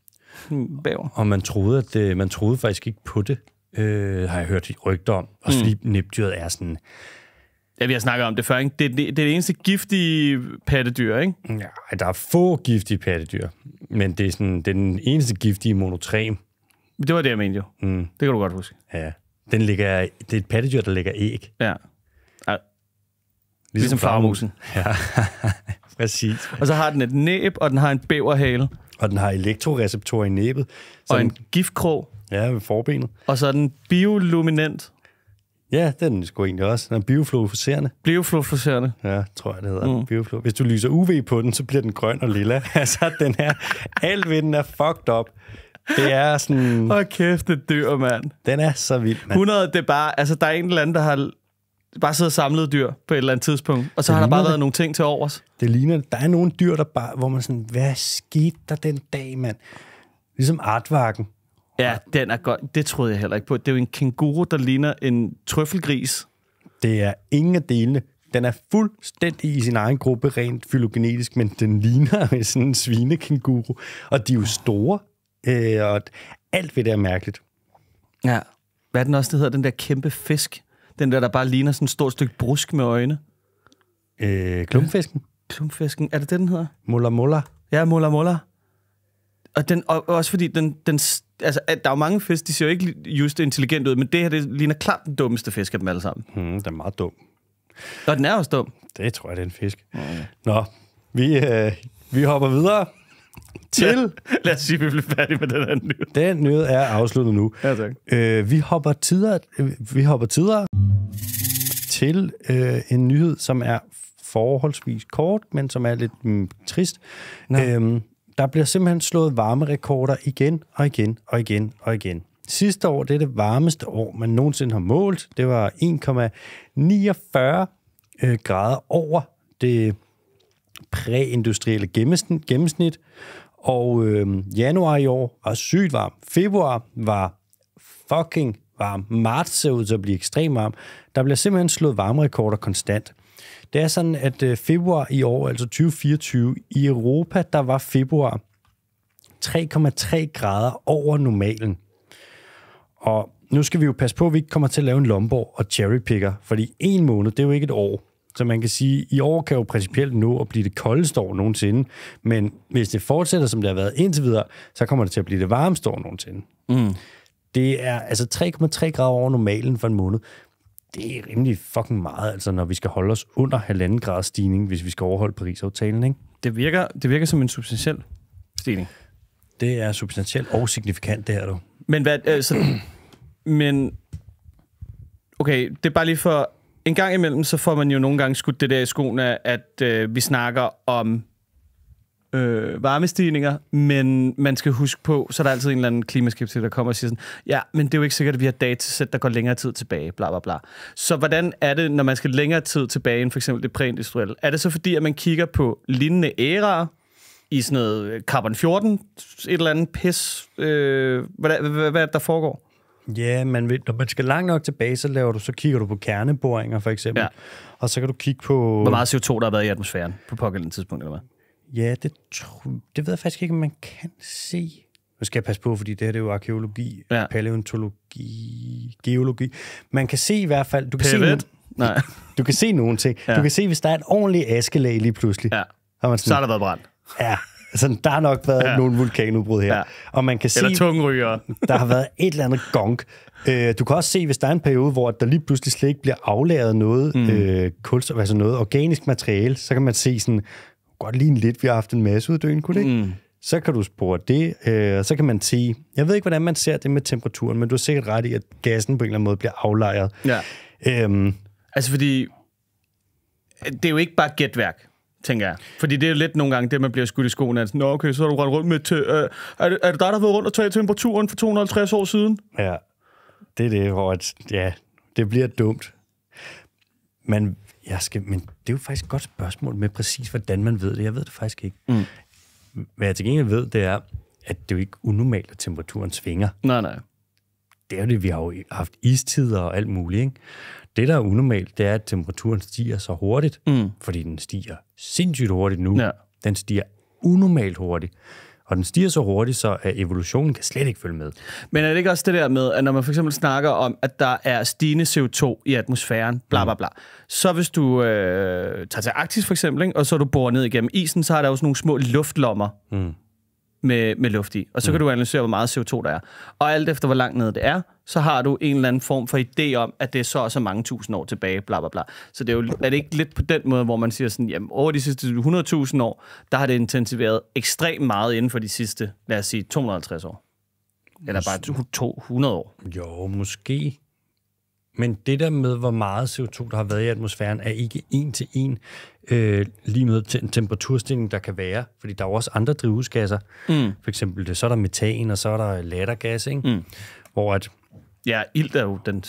En bæver. Og man troede, at, øh, man troede faktisk ikke på det, øh, har jeg hørt rygter om. Og mm. næbdyret er sådan... Ja, vi har snakket om det før, ikke? Det, det, det er det eneste giftige pattedyr, ikke? Ja, der er få giftige pattedyr, men det er, sådan, det er den eneste giftige monotrem. Det var det, jeg mente jo. Mm. Det kan du godt huske. Ja. Den ligger, det er et pattedyr, der ligger æg. Ja. ja. Ligesom, ligesom flagermusen. Ja, præcis. Og så har den et næb, og den har en bæverhale. Og den har elektroreceptorer i næbet. Og en giftkrog. Ja, ved forbenet. Og så er den bioluminent. Ja, det er den sgu egentlig også. Den er biofluorescerende. Biofluorescerende. Ja, tror jeg, det hedder. Mm. Bioflu. Hvis du lyser UV på den, så bliver den grøn og lilla. altså, den her, alt er fucked up. Det er sådan... Åh, kæft, det dyr, mand. Den er så vild, mand. 100, det er bare... Altså, der er en eller anden, der har bare siddet og samlet dyr på et eller andet tidspunkt, og så det har der bare det. været nogle ting til overs. Det ligner Der er nogle dyr, der bare, hvor man sådan, hvad skete der den dag, mand? Ligesom artvarken. Ja, den er godt. Det troede jeg heller ikke på. Det er jo en kænguru, der ligner en trøffelgris. Det er ingen af delene. Den er fuldstændig i sin egen gruppe, rent fylogenetisk, men den ligner sådan en svinekænguru. Og de er jo store øh, og alt ved det er mærkeligt. Ja. Hvad er den også, det hedder, den der kæmpe fisk? Den der, der bare ligner sådan et stort stykke brusk med øjne. Øh, klumpfisken. Klumpfisken. Er det det, den hedder? Mulla Mulla. Ja, Mulla Mulla. Og, den, og også fordi den, den, altså, der er jo mange fisk, de ser jo ikke just intelligent ud, men det her det ligner klart den dummeste fisk af dem alle sammen. Hmm, den er meget dum. Og den er også dum. Det tror jeg, det er en fisk. Mm. Nå, vi, øh, vi hopper videre til... Lad os sige, at vi bliver færdige med den her nyhed. Den nyhed er afsluttet nu. Ja, tak. Øh, vi hopper tider, vi hopper tider til øh, en nyhed, som er forholdsvis kort, men som er lidt mm, trist. Nå. Øhm, der bliver simpelthen slået varmerekorder igen og igen og igen og igen. Sidste år, det er det varmeste år, man nogensinde har målt. Det var 1,49 øh, grader over det præindustrielle gennemsnit og øh, januar i år var sygt varm. Februar var fucking varm. Marts ser ud til at blive ekstremt varm. Der bliver simpelthen slået varmerekorder konstant. Det er sådan, at øh, februar i år, altså 2024, i Europa, der var februar 3,3 grader over normalen. Og nu skal vi jo passe på, at vi ikke kommer til at lave en lomborg og cherrypicker, fordi en måned, det er jo ikke et år. Så man kan sige, i år kan jo principielt nå at blive det koldeste år nogensinde, men hvis det fortsætter, som det har været indtil videre, så kommer det til at blive det varmeste år nogensinde. Mm. Det er altså 3,3 grader over normalen for en måned. Det er rimelig fucking meget, altså, når vi skal holde os under halvanden grads stigning, hvis vi skal overholde Paris-aftalen, ikke? Det virker, det virker som en substantiel stigning. Det er substantielt og signifikant, det her, du. Men hvad, altså, men, okay, det er bare lige for en gang imellem, så får man jo nogle gange skudt det der i skoene, at øh, vi snakker om øh, varmestigninger, men man skal huske på, så er der altid en eller anden klimaskeptiker, der kommer og siger sådan, ja, men det er jo ikke sikkert, at vi har datasæt, der går længere tid tilbage, bla bla bla. Så hvordan er det, når man skal længere tid tilbage end for eksempel det præindustrielle? Er det så fordi, at man kigger på lignende æraer, i sådan noget øh, carbon 14, et eller andet pis. Øh, hvad, hvad, hvad, hvad der foregår? Ja, men man vil, når man skal langt nok tilbage, så, laver du, så kigger du på kerneboringer for eksempel, ja. og så kan du kigge på... Hvor meget CO2 der har været i atmosfæren på pågældende tidspunkt, eller hvad? Ja, det, det ved jeg faktisk ikke, om man kan se. Nu skal jeg passe på, fordi det her det er jo arkeologi, ja. paleontologi, geologi. Man kan se i hvert fald... Du kan Pivot? se, Nej. Du kan se nogle ting. Ja. Du kan se, hvis der er et ordentligt askelag lige pludselig. Ja. Man sådan, så har der været brand. Ja, Altså, der har nok været ja. nogle vulkanudbrud her. Ja. Og man kan eller sige, tungryger. der har været et eller andet gong. Øh, du kan også se, hvis der er en periode, hvor der lige pludselig slet ikke bliver aflæret noget, mm. øh, kulstof, altså noget organisk materiale, så kan man se sådan, godt lige lidt, vi har haft en masse uddøen, kunne det ikke? Mm. Så kan du spore det, øh, og så kan man sige, jeg ved ikke, hvordan man ser det med temperaturen, men du har sikkert ret i, at gassen på en eller anden måde bliver aflejret. Ja. Øhm, altså fordi, det er jo ikke bare gætværk tænker jeg. Fordi det er jo lidt nogle gange det, man bliver skudt i skoene. Altså, Nå, okay, så har du rendt rundt med... Til, øh, er, det, er det dig, der har været rundt og taget temperaturen for 250 år siden? Ja, det er det, hvor at, ja, det bliver dumt. Men, jeg skal, men det er jo faktisk et godt spørgsmål med præcis, hvordan man ved det. Jeg ved det faktisk ikke. Mm. Hvad jeg til gengæld ved, det er, at det er jo ikke unormalt, at temperaturen svinger. Nej, nej. Det er jo det, vi har jo haft istider og alt muligt, ikke? det, der er unormalt, det er, at temperaturen stiger så hurtigt, mm. fordi den stiger sindssygt hurtigt nu. Ja. Den stiger unormalt hurtigt. Og den stiger så hurtigt, så at evolutionen kan slet ikke følge med. Men er det ikke også det der med, at når man for eksempel snakker om, at der er stigende CO2 i atmosfæren, bla bla mm. bla, så hvis du øh, tager til Arktis for eksempel, ikke, og så du bor ned igennem isen, så har der også nogle små luftlommer, mm med, med luft i. Og så mm. kan du analysere, hvor meget CO2 der er. Og alt efter, hvor langt nede det er, så har du en eller anden form for idé om, at det er så og så mange tusind år tilbage, bla bla bla. Så det er, jo, mm. er det ikke lidt på den måde, hvor man siger sådan, jamen over de sidste 100.000 år, der har det intensiveret ekstremt meget inden for de sidste, lad os sige, 250 år. Eller bare 200 år. Jo, måske men det der med, hvor meget CO2, der har været i atmosfæren, er ikke en til en øh, lige med en temperaturstigning, der kan være. Fordi der er jo også andre drivhusgasser. Mm. For eksempel, så er der metan, og så er der lattergas, ikke? Mm. Hvor at... Ja, ilt er jo den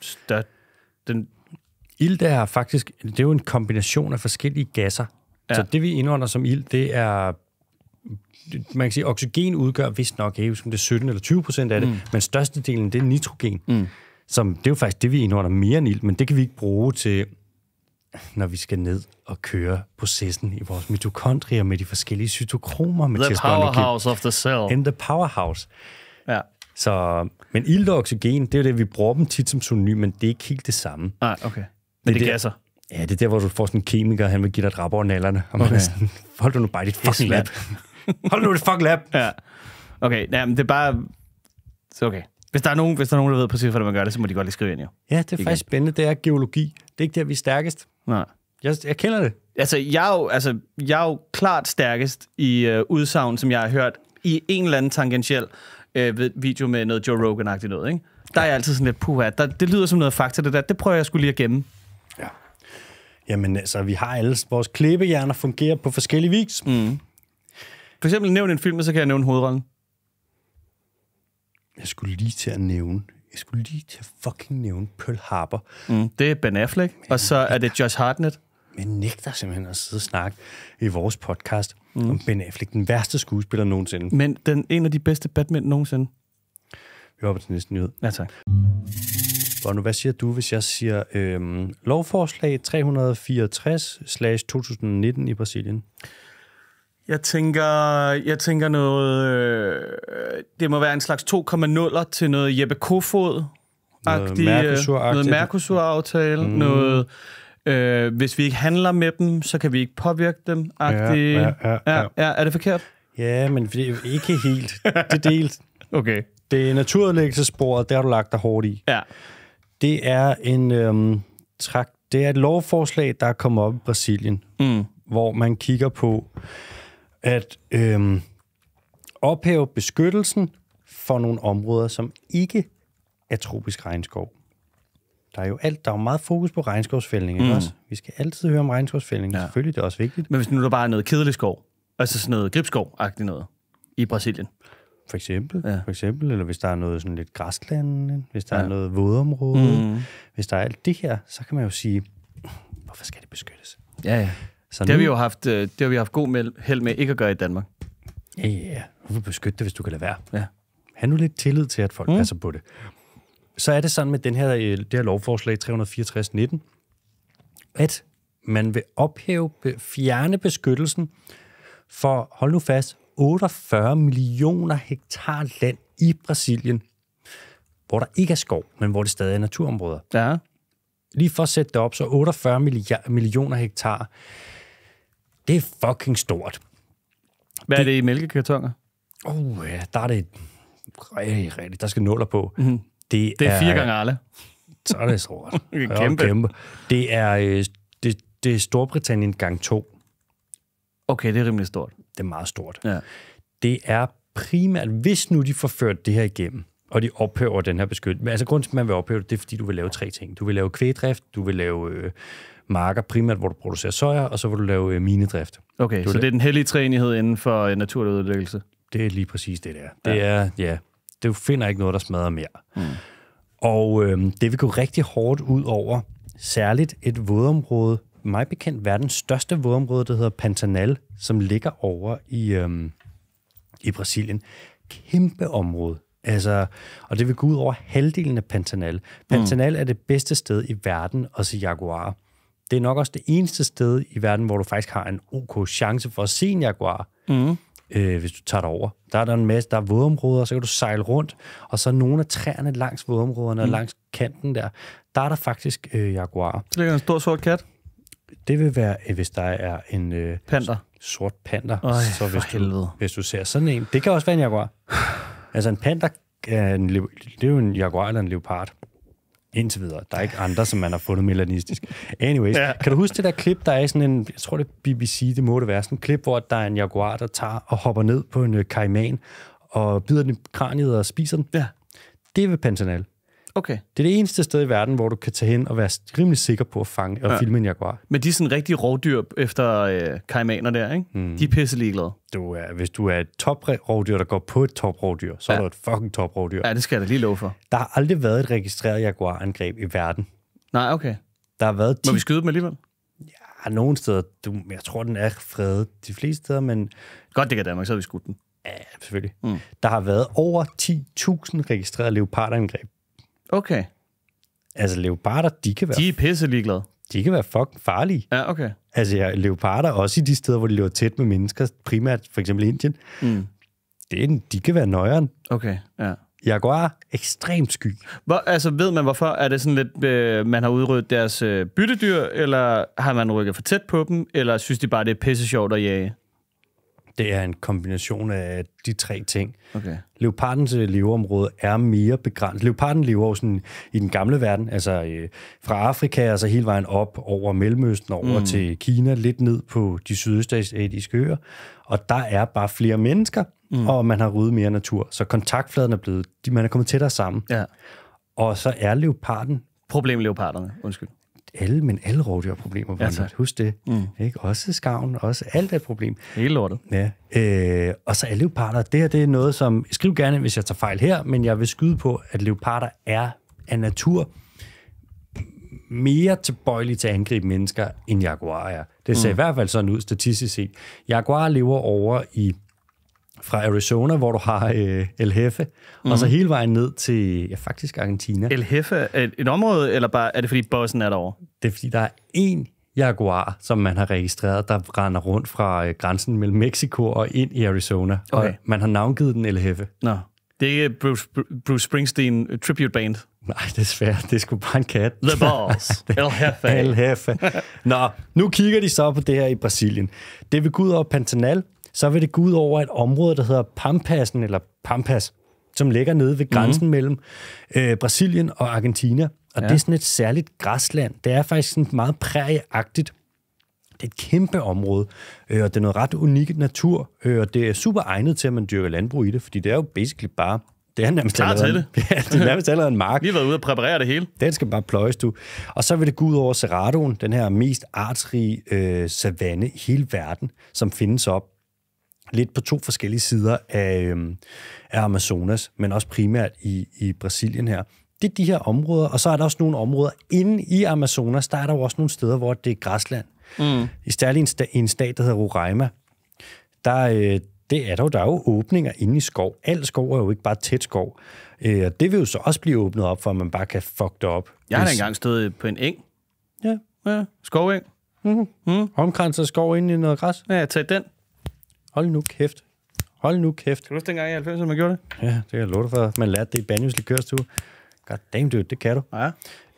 større... Den... Ilt er faktisk... Det er jo en kombination af forskellige gasser. Ja. Så det, vi indånder som ilt, det er man kan sige, at oxygen udgør vist nok, ikke, som det er 17 eller 20 procent af det, mm. men størstedelen, det er nitrogen. Mm som det er jo faktisk det, vi indholder mere end ild, men det kan vi ikke bruge til, når vi skal ned og køre processen i vores mitokondrier med de forskellige cytokromer. Med the powerhouse of the cell. In the powerhouse. Ja. Så, men ild og oxygen, det er det, vi bruger dem tit som synonym, men det er ikke helt det samme. Nej, ah, okay. Men det, det, det gasser? Ja, det er der, hvor du får sådan en kemiker, han vil give dig et rap over nallerne, og man okay. er sådan, hold du nu bare dit fucking lab. hold nu dit fucking lab. Ja. Okay, jamen, det er bare... Så okay. Hvis der, er nogen, hvis der er nogen, der ved præcis, hvordan man gør det, så må de godt lige skrive ind, jo. Ja, det er Igen. faktisk spændende. Det er geologi. Det er ikke der, vi er stærkest. Nej. Jeg, jeg kender det. Altså, jeg er jo, altså, jeg er jo klart stærkest i øh, udsagn, som jeg har hørt i en eller anden tangentiel øh, video med noget Joe Rogan-agtigt noget, ikke? Der er jeg altid sådan lidt, puha, der, det lyder som noget fakta, det der. Det prøver jeg skulle lige at gemme. Ja. Jamen, altså, vi har alle vores klippehjerner fungerer på forskellige vis. Mm. For eksempel nævn en film, og så kan jeg nævne hovedrollen. Jeg skulle lige til at nævne jeg skulle lige til at fucking nævne Pearl Harbor. Mm, det er Ben Affleck, men og så er det Josh Hartnett. Men nægter simpelthen at sidde og snakke i vores podcast mm. om Ben Affleck, den værste skuespiller nogensinde. Men den en af de bedste Batman nogensinde. Vi hopper til næste nyhed. Ja, tak. Og nu, hvad siger du, hvis jeg siger øhm, lovforslag 364-2019 i Brasilien? Jeg tænker, jeg tænker noget... Øh, det må være en slags 2,0'er til noget Jeppe Kofod. Øh, noget Mercosur-aftale. Noget, Mercosur mm. noget øh, hvis vi ikke handler med dem, så kan vi ikke påvirke dem. Ja, ja, ja, ja. Ja, er det forkert? Ja, men ikke helt. Det er delt. okay. Det er naturudlæggelsessporet, der har du lagt dig hårdt i. Ja. Det er en øhm, trakt, det er et lovforslag, der er kommet op i Brasilien, mm. hvor man kigger på, at øhm, ophæve beskyttelsen for nogle områder, som ikke er tropisk regnskov. Der er jo alt, der er jo meget fokus på regnskovsfældning, mm. også? Vi skal altid høre om regnskovsfældning, ja. selvfølgelig det er også vigtigt. Men hvis nu der bare er noget kedelig skov, altså sådan noget gribskov noget i Brasilien, for eksempel, ja. for eksempel, eller hvis der er noget sådan lidt græsland, hvis der ja. er noget vådområde, mm. hvis der er alt det her, så kan man jo sige, hvorfor skal det beskyttes? Ja, ja. Så det, har vi jo haft, øh, det har vi haft god held med ikke at gøre i Danmark. Ja, ja. Du vil beskytte det, hvis du kan lade være. Ja. Ha' nu lidt tillid til, at folk mm. passer på det. Så er det sådan med den her, øh, det her lovforslag 364.19, at man vil ophæve, fjerne beskyttelsen for, hold nu fast, 48 millioner hektar land i Brasilien, hvor der ikke er skov, men hvor det stadig er naturområder. Ja. Lige for at sætte det op, så 48 millioner hektar det er fucking stort. Hvad er det i mælkekartoner? Oh, uh, ja, der er det rigtig, rigtig. Der skal nuller på. Mm-hmm. Det, det er, er fire gange alle. Så er det stort. kæmpe. kæmpe. Det er, øh, det, det er Storbritannien gang to. Okay, det er rimelig stort. Det er meget stort. Ja. Det er primært, hvis nu de får ført det her igennem, og de ophæver den her beskyttelse. Altså grunden til, at man vil ophæve det, det er, fordi du vil lave tre ting. Du vil lave kvægdrift, du vil lave øh, marker primært, hvor du producerer soja, og så vil du lave øh, minedrift. Okay, du så lave... det er den hellige træenighed inden for øh, naturlig ødelæggelse? Det er lige præcis det, der. Det ja. er, ja, du finder ikke noget, der smadrer mere. Mm. Og øh, det vil gå rigtig hårdt ud over særligt et vådområde, mig bekendt verdens største vådområde, der hedder Pantanal, som ligger over i, øh, i Brasilien. Kæmpe område Altså, og det vil gå ud over halvdelen af Pantanal. Pantanal mm. er det bedste sted i verden at se jaguar. Det er nok også det eneste sted i verden, hvor du faktisk har en ok chance for at se en jaguar, mm. øh, hvis du tager det over. Der er der en masse, der er vådområder, så kan du sejle rundt, og så nogle af træerne langs vådområderne mm. og langs kanten der, der er der faktisk øh, jaguar. Så ligger en stor sort kat? Det vil være, øh, hvis der er en... Øh, panter. Sort panter. Øj, så hvis du, helvede. hvis du ser sådan en... Det kan også være en jaguar. Altså en panda, en, det er jo en jaguar eller en leopard. Indtil videre. Der er ikke andre, som man har fundet melanistisk. Anyways, ja. kan du huske det der klip, der er sådan en, jeg tror det er BBC, det må det være, sådan en klip, hvor der er en jaguar, der tager og hopper ned på en øh, kaiman, og bider den i kraniet og spiser den? Ja. Det er ved pantanal. Okay. Det er det eneste sted i verden, hvor du kan tage hen og være rimelig sikker på at fange og ja. filme en jaguar. Men de er sådan rigtig rovdyr efter øh, kaimaner der, ikke? Mm. De er pisse ligeglade. Du er, hvis du er et toprovdyr, der går på et toprovdyr, så ja. er du et fucking toprovdyr. Ja, det skal jeg da lige love for. Der har aldrig været et registreret jaguarangreb i verden. Nej, okay. Der har været Må vi skyde dem alligevel? Ja, nogen steder. Du, jeg tror, den er fredet de fleste steder, men... Godt, det kan Danmark, så har vi skudt den. Ja, selvfølgelig. Mm. Der har været over 10.000 registrerede leopardangreb Okay. Altså, leoparder, de kan være... De er pisse ligeglade. De kan være fucking farlige. Ja, okay. Altså, ja, leoparder, også i de steder, hvor de lever tæt med mennesker, primært for eksempel Indien, mm. det er, en, de kan være nøjeren. Okay, ja. Jaguar, ekstremt sky. Hvor, altså, ved man hvorfor? Er det sådan lidt, øh, man har udryddet deres øh, byttedyr, eller har man rykket for tæt på dem, eller synes de bare, det er pisse sjovt at jage? Det er en kombination af de tre ting. Okay. Leopardens øh, leveområde er mere begrænset. Leoparden lever sådan i den gamle verden, altså øh, fra Afrika og så hele vejen op over Mellemøsten, over mm. til Kina, lidt ned på de sydøstasiatiske øer. Og der er bare flere mennesker, mm. og man har ryddet mere natur. Så kontaktfladen er blevet, man er kommet tættere sammen. Ja. Og så er leoparden... Problemleoparderne, undskyld alle, men alle rovdyr har problemer, ja, husk det. Mm. Ikke? Også skaven, også alt er et problem. Hele lortet. Ja. Øh, og så er leoparder, det her det er noget, som, skriv gerne, hvis jeg tager fejl her, men jeg vil skyde på, at leoparder er af natur mere tilbøjelige til at angribe mennesker, end jaguarer er. Det ser mm. i hvert fald sådan ud statistisk set. Jaguarer lever over i fra Arizona, hvor du har øh, El Jefe, mm. og så mhm. hele vejen ned til, ja, faktisk Argentina. El Jefe er et, område, eller bare er det, fordi bossen er derovre? Det er, fordi der er én jaguar, som man har registreret, der render rundt fra øh, grænsen mellem Mexico og ind i Arizona. Okay. Og man har navngivet den El Jefe. Nå, det er ikke Bruce, Bruce Springsteen Tribute Band. Nej, desværre. Det skulle bare en kat. The Boss. El Jefe. El Jefe. Nå, nu kigger de så på det her i Brasilien. Det er ved Gud over Pantanal, så vil det gå ud over et område, der hedder Pampasen, eller Pampas, som ligger nede ved grænsen mm. mellem øh, Brasilien og Argentina. Og ja. det er sådan et særligt græsland. Det er faktisk sådan meget prægeagtigt. Det er et kæmpe område, øh, og det er noget ret unikt natur, øh, og det er super egnet til, at man dyrker landbrug i det, fordi det er jo basically bare det er nærmest allerede, til det. ja, det er nærmest allerede en mark. har været ude og præparere det hele. Den skal bare pløjes, du. Og så vil det gå ud over Cerradoen, den her mest artsrige øh, savanne i hele verden, som findes op lidt på to forskellige sider af, øhm, af Amazonas, men også primært i, i Brasilien her. Det er de her områder, og så er der også nogle områder inde i Amazonas, der er der jo også nogle steder, hvor det er græsland. Mm. I særlig en, sta- en stat, der hedder Roraima, der, øh, det er der jo, der er jo åbninger inde i skov. Al skov er jo ikke bare tæt skov. Øh, og det vil jo så også blive åbnet op, for at man bare kan fuck det op. Jeg har hvis... engang stået på en eng. Ja. ja skoveng. Mm-hmm. Mm. Omkranset skov ind i noget græs. Ja, tag den. Hold nu kæft. Hold nu kæft. Kan du huske dengang i 90'erne, man gjorde det? Ja, det kan jeg love dig for. Man lærte det i Banjos Likørstue. God damn, dude, det kan du. Ja.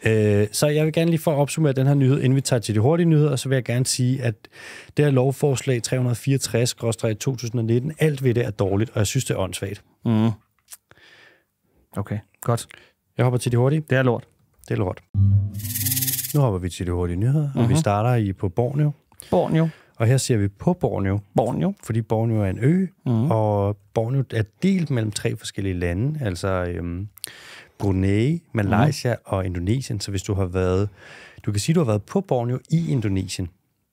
Øh, så jeg vil gerne lige få opsummeret den her nyhed, inden vi tager til de hurtige nyheder, og så vil jeg gerne sige, at det her lovforslag 364-2019, alt ved det er dårligt, og jeg synes, det er åndssvagt. Mm. Okay, godt. Jeg hopper til de hurtige. Det er lort. Det er lort. Nu hopper vi til de hurtige nyheder, mm-hmm. og vi mm-hmm. starter i på Borneo. Borneo. Og her ser vi på Borneo. Borneo. Fordi Borneo er en ø, mm. og Borneo er delt mellem tre forskellige lande, altså øhm, Brunei, Malaysia mm. og Indonesien. Så hvis du har været... Du kan sige, du har været på Borneo i Indonesien,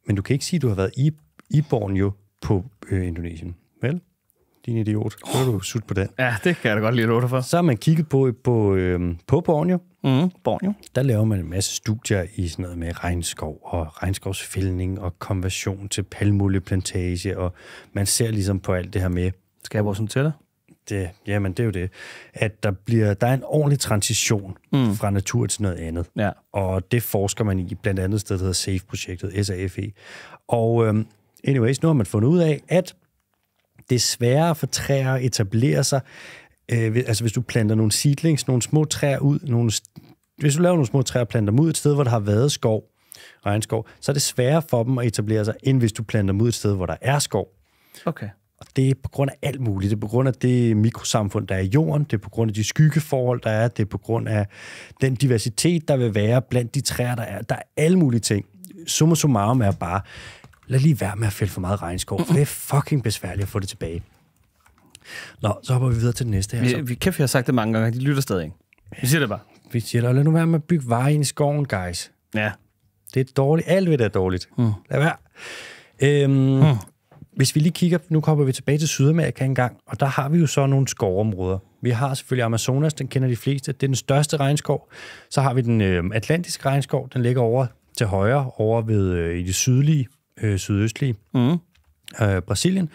men du kan ikke sige, du har været i, i Borneo på øh, Indonesien. Vel? din idiot. Så er du sut på den. Ja, det kan jeg da godt lide dig for. Så har man kigget på, på, øh, på Borneo. Mm, Borneo. Der laver man en masse studier i sådan noget med regnskov og regnskovsfældning og konversion til palmolieplantage, og man ser ligesom på alt det her med... Skal jeg vores dig? Det, jamen, det er jo det. At der, bliver, der er en ordentlig transition mm. fra natur til noget andet. Ja. Og det forsker man i, blandt andet sted, der hedder SAFE-projektet, SAFE. Og øhm, anyways, nu har man fundet ud af, at det er sværere for træer at etablere sig. Øh, altså hvis du planter nogle seedlings, nogle små træer ud, nogle, hvis du laver nogle små træer og planter dem ud et sted, hvor der har været skov, regnskov, så er det sværere for dem at etablere sig, end hvis du planter dem ud et sted, hvor der er skov. Okay. Og det er på grund af alt muligt. Det er på grund af det mikrosamfund, der er i jorden. Det er på grund af de skyggeforhold, der er. Det er på grund af den diversitet, der vil være blandt de træer, der er. Der er alle mulige ting. Summa summarum er bare, lad lige være med at fælde for meget regnskov, for det er fucking besværligt at få det tilbage. Nå, så hopper vi videre til det næste her. Vi, vi kæft, jeg har sagt det mange gange, de lytter stadig ikke. Vi siger det bare. Vi siger det, lad nu være med at bygge veje ind i skoven, guys. Ja. Det er dårligt. Alt ved det er dårligt. Mm. Lad være. Øhm, mm. Hvis vi lige kigger, nu kommer vi tilbage til Sydamerika engang, og der har vi jo så nogle skovområder. Vi har selvfølgelig Amazonas, den kender de fleste. Det er den største regnskov. Så har vi den øh, atlantiske regnskov, den ligger over til højre, over ved øh, i det sydlige øh, sydøstlige mm. øh, Brasilien.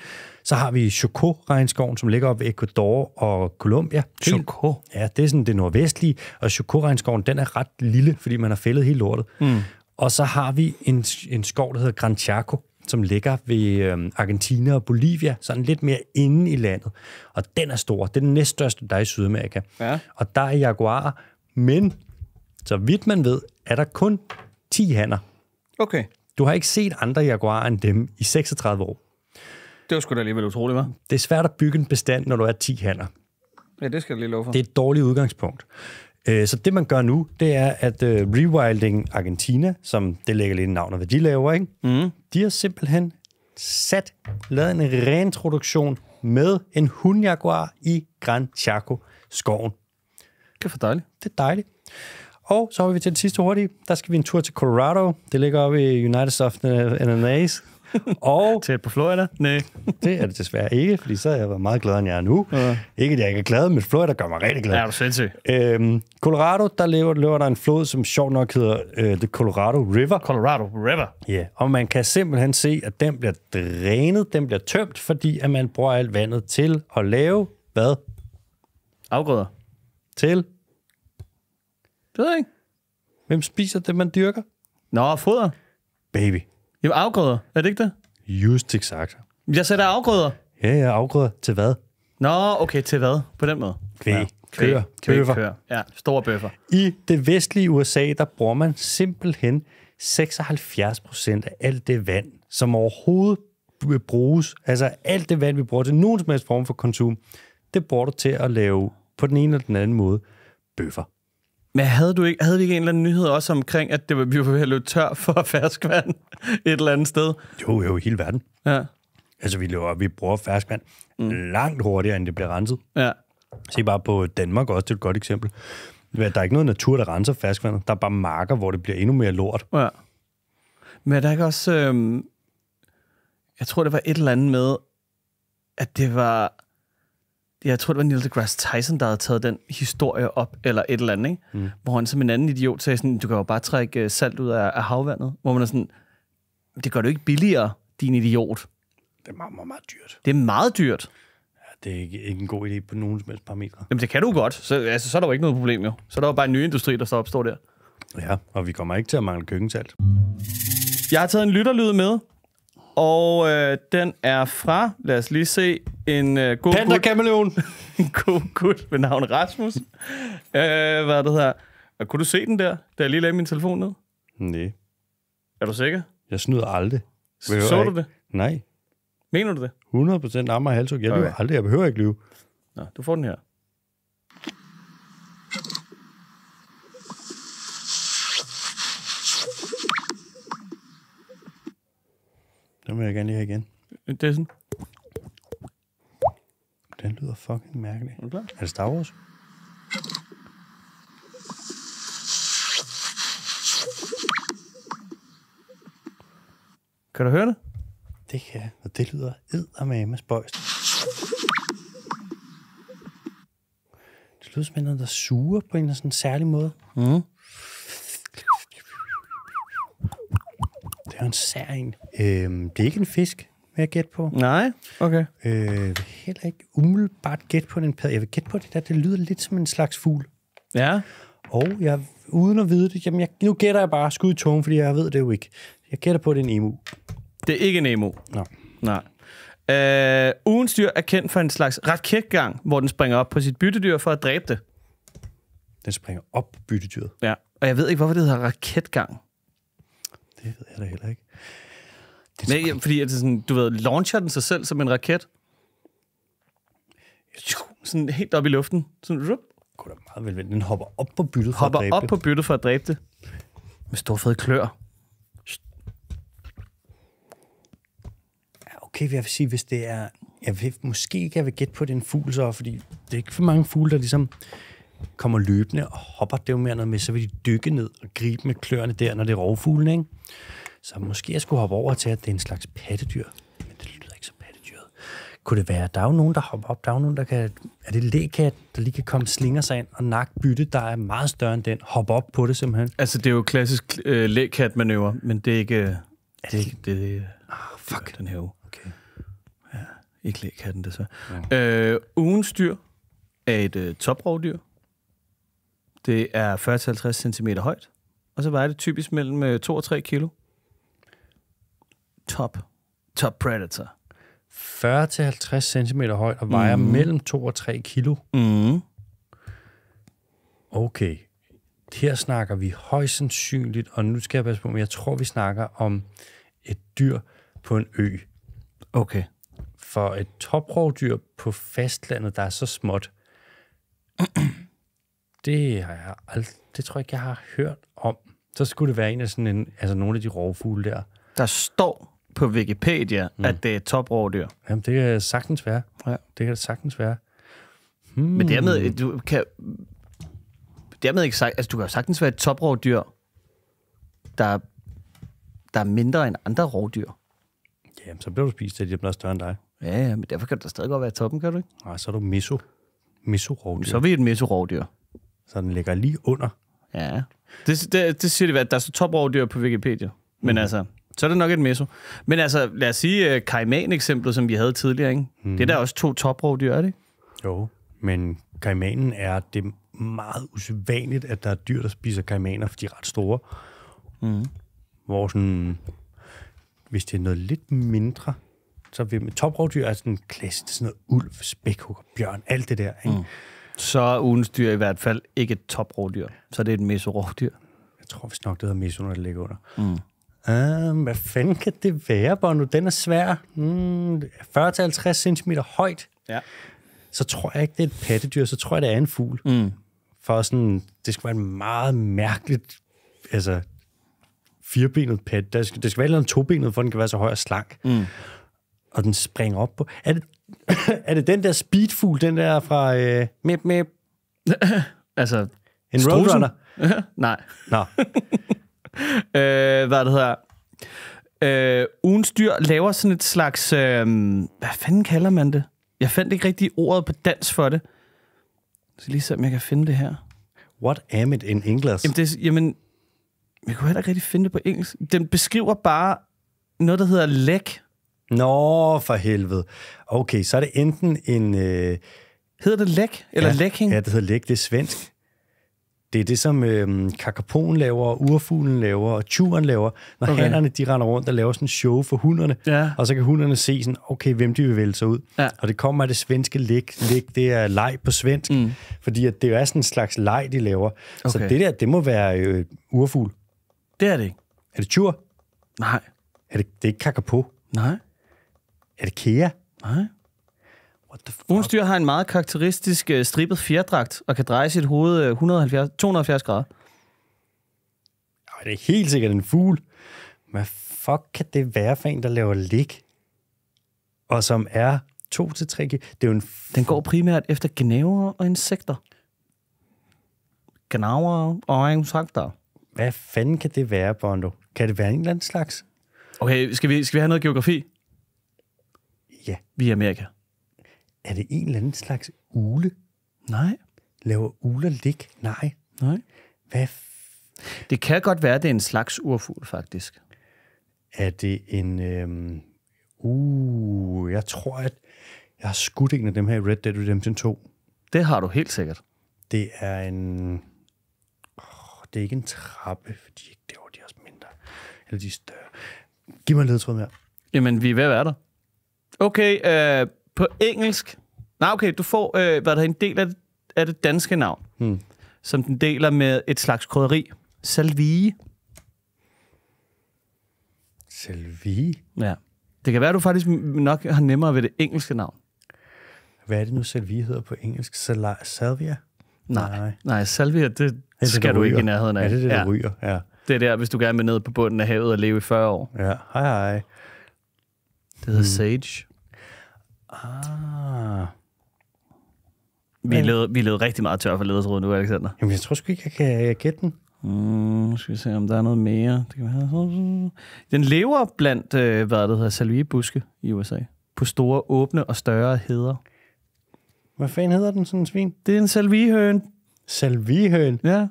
Så har vi Chocó-regnskoven, som ligger op ved Ecuador og Colombia. Chocó? Ja, det er sådan det nordvestlige, og Chocó-regnskoven, den er ret lille, fordi man har fældet hele lortet. Mm. Og så har vi en, en skov, der hedder Gran Chaco, som ligger ved øh, Argentina og Bolivia, sådan lidt mere inde i landet. Og den er stor. Det er den næststørste, der er i Sydamerika. Ja. Og der er jaguarer, men så vidt man ved, er der kun 10 hanner. Okay. Du har ikke set andre jaguarer end dem i 36 år. Det var sgu da alligevel utroligt, hva'? Det er svært at bygge en bestand, når du er 10 hanner. Ja, det skal jeg lige love for. Det er et dårligt udgangspunkt. Øh, så det, man gør nu, det er, at øh, Rewilding Argentina, som det lægger lidt navn af, hvad de laver, ikke? Mm. de har simpelthen sat, lavet en reintroduktion med en hundjaguar i Gran Chaco skoven. Det er for dejligt. Det er dejligt. Og så har vi til det sidste hurtige. Der skal vi en tur til Colorado. Det ligger oppe i United Soft NNA's. Og Tæt på Florida? Nej. det er det desværre ikke, fordi så er jeg været meget gladere, end jeg er nu. Ja. Ikke, at jeg ikke er glad, men Florida gør mig rigtig glad. Ja, du sindssygt. Øhm, Colorado, der lever, løber der en flod, som sjovt nok hedder øh, The Colorado River. Colorado River. Ja, yeah. og man kan simpelthen se, at den bliver drænet, den bliver tømt, fordi at man bruger alt vandet til at lave hvad? Afgrøder. Til det ved jeg ikke. Hvem spiser det, man dyrker? Nå, foder. Baby. Jamen, afgrøder. Er det ikke det? Just exakt. Jeg sætter afgrøder. Ja, ja, afgrøder. Til hvad? Nå, okay, til hvad? På den måde. Kvæg. Kvæg. Køer. Kvæg. Bøffer. Køer. Ja, store bøffer. I det vestlige USA, der bruger man simpelthen 76 procent af alt det vand, som overhovedet bruges, altså alt det vand, vi bruger til nogen som helst form for konsum, det bruger du til at lave på den ene eller den anden måde bøffer. Men havde, du ikke, havde vi ikke en eller anden nyhed også omkring, at det var, vi var ved at løbe tør for ferskvand et eller andet sted? Jo, jo, i hele verden. Ja. Altså, vi, løber, vi bruger ferskvand mm. langt hurtigere, end det bliver renset. Ja. Se bare på Danmark også, det er et godt eksempel. Der er ikke noget natur, der renser ferskvand. Der er bare marker, hvor det bliver endnu mere lort. Ja. Men er der ikke også... Øh... Jeg tror, det var et eller andet med, at det var jeg tror, det var Neil deGrasse Tyson, der havde taget den historie op, eller et eller andet, ikke? Mm. hvor han som en anden idiot sagde sådan, du kan jo bare trække øh, salt ud af, af havvandet, hvor man er sådan, det gør du ikke billigere, din idiot. Det er meget, meget, meget dyrt. Det er meget dyrt. Ja, det er ikke, ikke en god idé på nogen som helst parametre. Jamen, det kan du godt. Så, altså, så er der jo ikke noget problem, jo. Så er der jo bare en ny industri, der så opstår der. Ja, og vi kommer ikke til at mangle køkkensalt. Jeg har taget en lytterlyd med, og øh, den er fra, lad os lige se, en øh, god Panda gut. Kameleon. en god gut med navn Rasmus. øh, hvad det her? Og kunne du se den der, da jeg lige lagde min telefon ned? Nej. Er du sikker? Jeg snyder aldrig. Behøver så, så du det? Nej. Mener du det? 100% og Halsog. Jeg okay. lyver aldrig. Jeg behøver ikke lyve. Nå, du får den her. Den vil jeg gerne lige have igen. Det er sådan. Den lyder fucking mærkelig. Er, du klar? er det Star Wars? Kan du høre det? Det kan jeg, og det lyder eddermame spøjst. Det lyder som en, der suger på en eller anden særlig måde. Mm. Jørgen Særing. Øhm, det er ikke en fisk, vil jeg gætte på. Nej, okay. Øh, heller ikke umiddelbart gætte på den padde. Jeg vil gætte på det der, det lyder lidt som en slags fugl. Ja. Og jeg, uden at vide det, jamen jeg, nu gætter jeg bare skud i tungen, fordi jeg ved det jo ikke. Jeg gætter på, det er en emu. Det er ikke en emu. Nå. Nej. Øh, ugens dyr er kendt for en slags raketgang, hvor den springer op på sit byttedyr for at dræbe det. Den springer op på byttedyret? Ja, og jeg ved ikke, hvorfor det hedder raketgang. Det ved jeg da heller ikke. Det er Nej, jamen, fordi er det sådan, du ved, launcher den sig selv som en raket? Sådan helt op i luften. Sådan, rup. Kunne da meget vel vente. Den hopper op på byttet for hopper at dræbe op det. på byttet for at dræbe det. Med store fede klør. Ja, okay, jeg vil sige, hvis det er... Jeg vil, måske ikke, jeg vil gætte på, at det er en fugl så, fordi det er ikke for mange fugle, der ligesom kommer løbende og hopper det mere noget med, så vil de dykke ned og gribe med kløerne der, når det er rovfuglen, ikke? Så måske jeg skulle hoppe over til, at det er en slags pattedyr. Men det lyder ikke så pattedyret. Kunne det være, der er jo nogen, der hopper op, der er jo nogen, der kan... Er det lækat, der lige kan komme slinger sig ind og nakke bytte, der er meget større end den, hoppe op på det simpelthen? Altså, det er jo klassisk øh, lækat-manøvre, men det er ikke... Øh, er det, det, ikke? det, det, det oh, øh, ah, fuck. den her Okay. Ja, ikke lækatten, det så. Ja. Øh, ugens dyr er et øh, toprovdyr. Det er 40-50 cm højt, og så vejer det typisk mellem 2 øh, og 3 kilo. Top. Top Predator. 40-50 cm højt og vejer mm. mellem 2 og 3 kilo. Mm. Okay. Her snakker vi højst sandsynligt, og nu skal jeg passe på, men jeg tror, vi snakker om et dyr på en ø. Okay. For et toprovdyr på fastlandet, der er så småt, det har jeg aldrig, det tror jeg ikke, jeg har hørt om. Så skulle det være en af sådan en, altså nogle af de rovfugle der. Der står på Wikipedia, mm. at det er toprovdyr. Jamen, det kan sagtens være. Ja. Det kan sagtens være. Hmm. Men dermed, du kan, dermed ikke sagt, altså du kan jo sagtens være et toprovdyr, der, der er mindre end andre rovdyr. Jamen, så bliver du spist af de, der er større end dig. Ja, ja, men derfor kan du da stadig godt være toppen, kan du ikke? Nej, så er du miso. miso rovdyr Så er vi et miso rovdyr så den ligger lige under. Ja. Det, det, det siger de, at der er toprovdyr på Wikipedia. Men mm. altså, så er det nok et meso. Men altså, lad os sige uh, øh, kaiman-eksemplet, som vi havde tidligere. Ikke? Mm. Det er mhm. der også to toprovdyr, er det Jo, men kaimanen er det meget usædvanligt, at der er dyr, der spiser kaimaner, for de er ret store. Mm. Hvor sådan, hvis det er noget lidt mindre, så vil toprovdyr er sådan en klasse, sådan noget ulv, spækhugger, bjørn, alt det der. Ikke? Mm. Så er ugens dyr i hvert fald ikke et toprådyr. Så det er et mesorådyr. Jeg tror vist nok, det hedder meso, når det ligger under. Mm. Uh, hvad fanden kan det være, Bono? Den er svær. Mm, 40-50 cm højt. Ja. Så tror jeg ikke, det er et pattedyr. Så tror jeg, det er en fugl. Mm. For sådan, det skulle være en meget mærkeligt... Altså, firebenet pat. Det skal, det skal være en tobenet, for den kan være så høj og slank. Mm. Og den springer op på... Er det er det den der speedfugl, den der fra... Øh, mip, mip? altså... En Strusen? roadrunner? Nej. Nå. øh, hvad det hedder... Øh, ugens dyr laver sådan et slags... Øh, hvad fanden kalder man det? Jeg fandt ikke rigtig ordet på dansk for det. Så lige så, om jeg kan finde det her. What am it in English? Jamen, det, jamen jeg kunne heller ikke rigtig finde det på engelsk. Den beskriver bare noget, der hedder læk, Nå, for helvede. Okay, så er det enten en... Øh, hedder det læk? Eller ja, lækking? Ja, det hedder læk. Det er svensk. Det er det, som øh, kakapon laver, og urfuglen laver, og turen laver, når okay. hannerne de render rundt og laver sådan en show for hunderne. Ja. Og så kan hunderne se sådan, okay, hvem de vil vælge sig ud. Ja. Og det kommer af det svenske læk. Læk, det er leg på svensk. Mm. Fordi at det er sådan en slags leg, de laver. Okay. Så det der, det må være øh, urfugl. Det er det ikke. Er det tjur? Nej. Er det, det er ikke kakapo? Nej. Er det Kea? Nej. What the fuck? Ugens dyr har en meget karakteristisk uh, strippet fjerdragt og kan dreje sit hoved 170, øh, 270 grader. Ej, det er helt sikkert en fugl. Hvad fuck kan det være for en, der laver lig? Og som er 2 til 3 Det er jo en Den går primært efter gnaver og insekter. Gnaver og insekter. Hvad fanden kan det være, Bondo? Kan det være en eller anden slags? Okay, skal vi, skal vi have noget geografi? Ja. Vi er Amerika. Er det en eller anden slags ule? Nej. Laver uler lig? Nej. Nej. Hvad f- Det kan godt være, det er en slags urfugl, faktisk. Er det en... Øhm, uh, jeg tror, at jeg har skudt en af dem her i Red Dead Redemption 2. Det har du helt sikkert. Det er en... Oh, det er ikke en trappe, fordi det er ikke de også mindre. Eller de er større. Giv mig en ledtråd mere. Jamen, vi er ved at være der. Okay, øh, på engelsk. Nej, okay, du får øh, hvad der er en del af det, af det danske navn, hmm. som den deler med et slags krydderi. Salvie. Salvie? Ja. Det kan være, du faktisk nok har nemmere ved det engelske navn. Hvad er det nu, salvie hedder på engelsk? Sal- salvia? Nej, nej, nej salvia, det, det skal det, du ryger. ikke i nærheden af. Ja, det er det, der ja. ryger, ja. Det er der, hvis du gerne vil ned på bunden af havet og leve i 40 år. Ja, hej hej. Det hedder hmm. sage. Ah. Vi er, vi er rigtig meget tør for ledetråden nu, Alexander. Jamen, jeg tror sgu ikke, jeg kan gætte den. Mm, skal vi se, om der er noget mere. Det kan have. Den lever blandt, øh, hvad det hedder, salviebuske i USA. På store, åbne og større heder. Hvad fanden hedder den, sådan en svin? Det er en salviehøn. Salviehøn? Ja.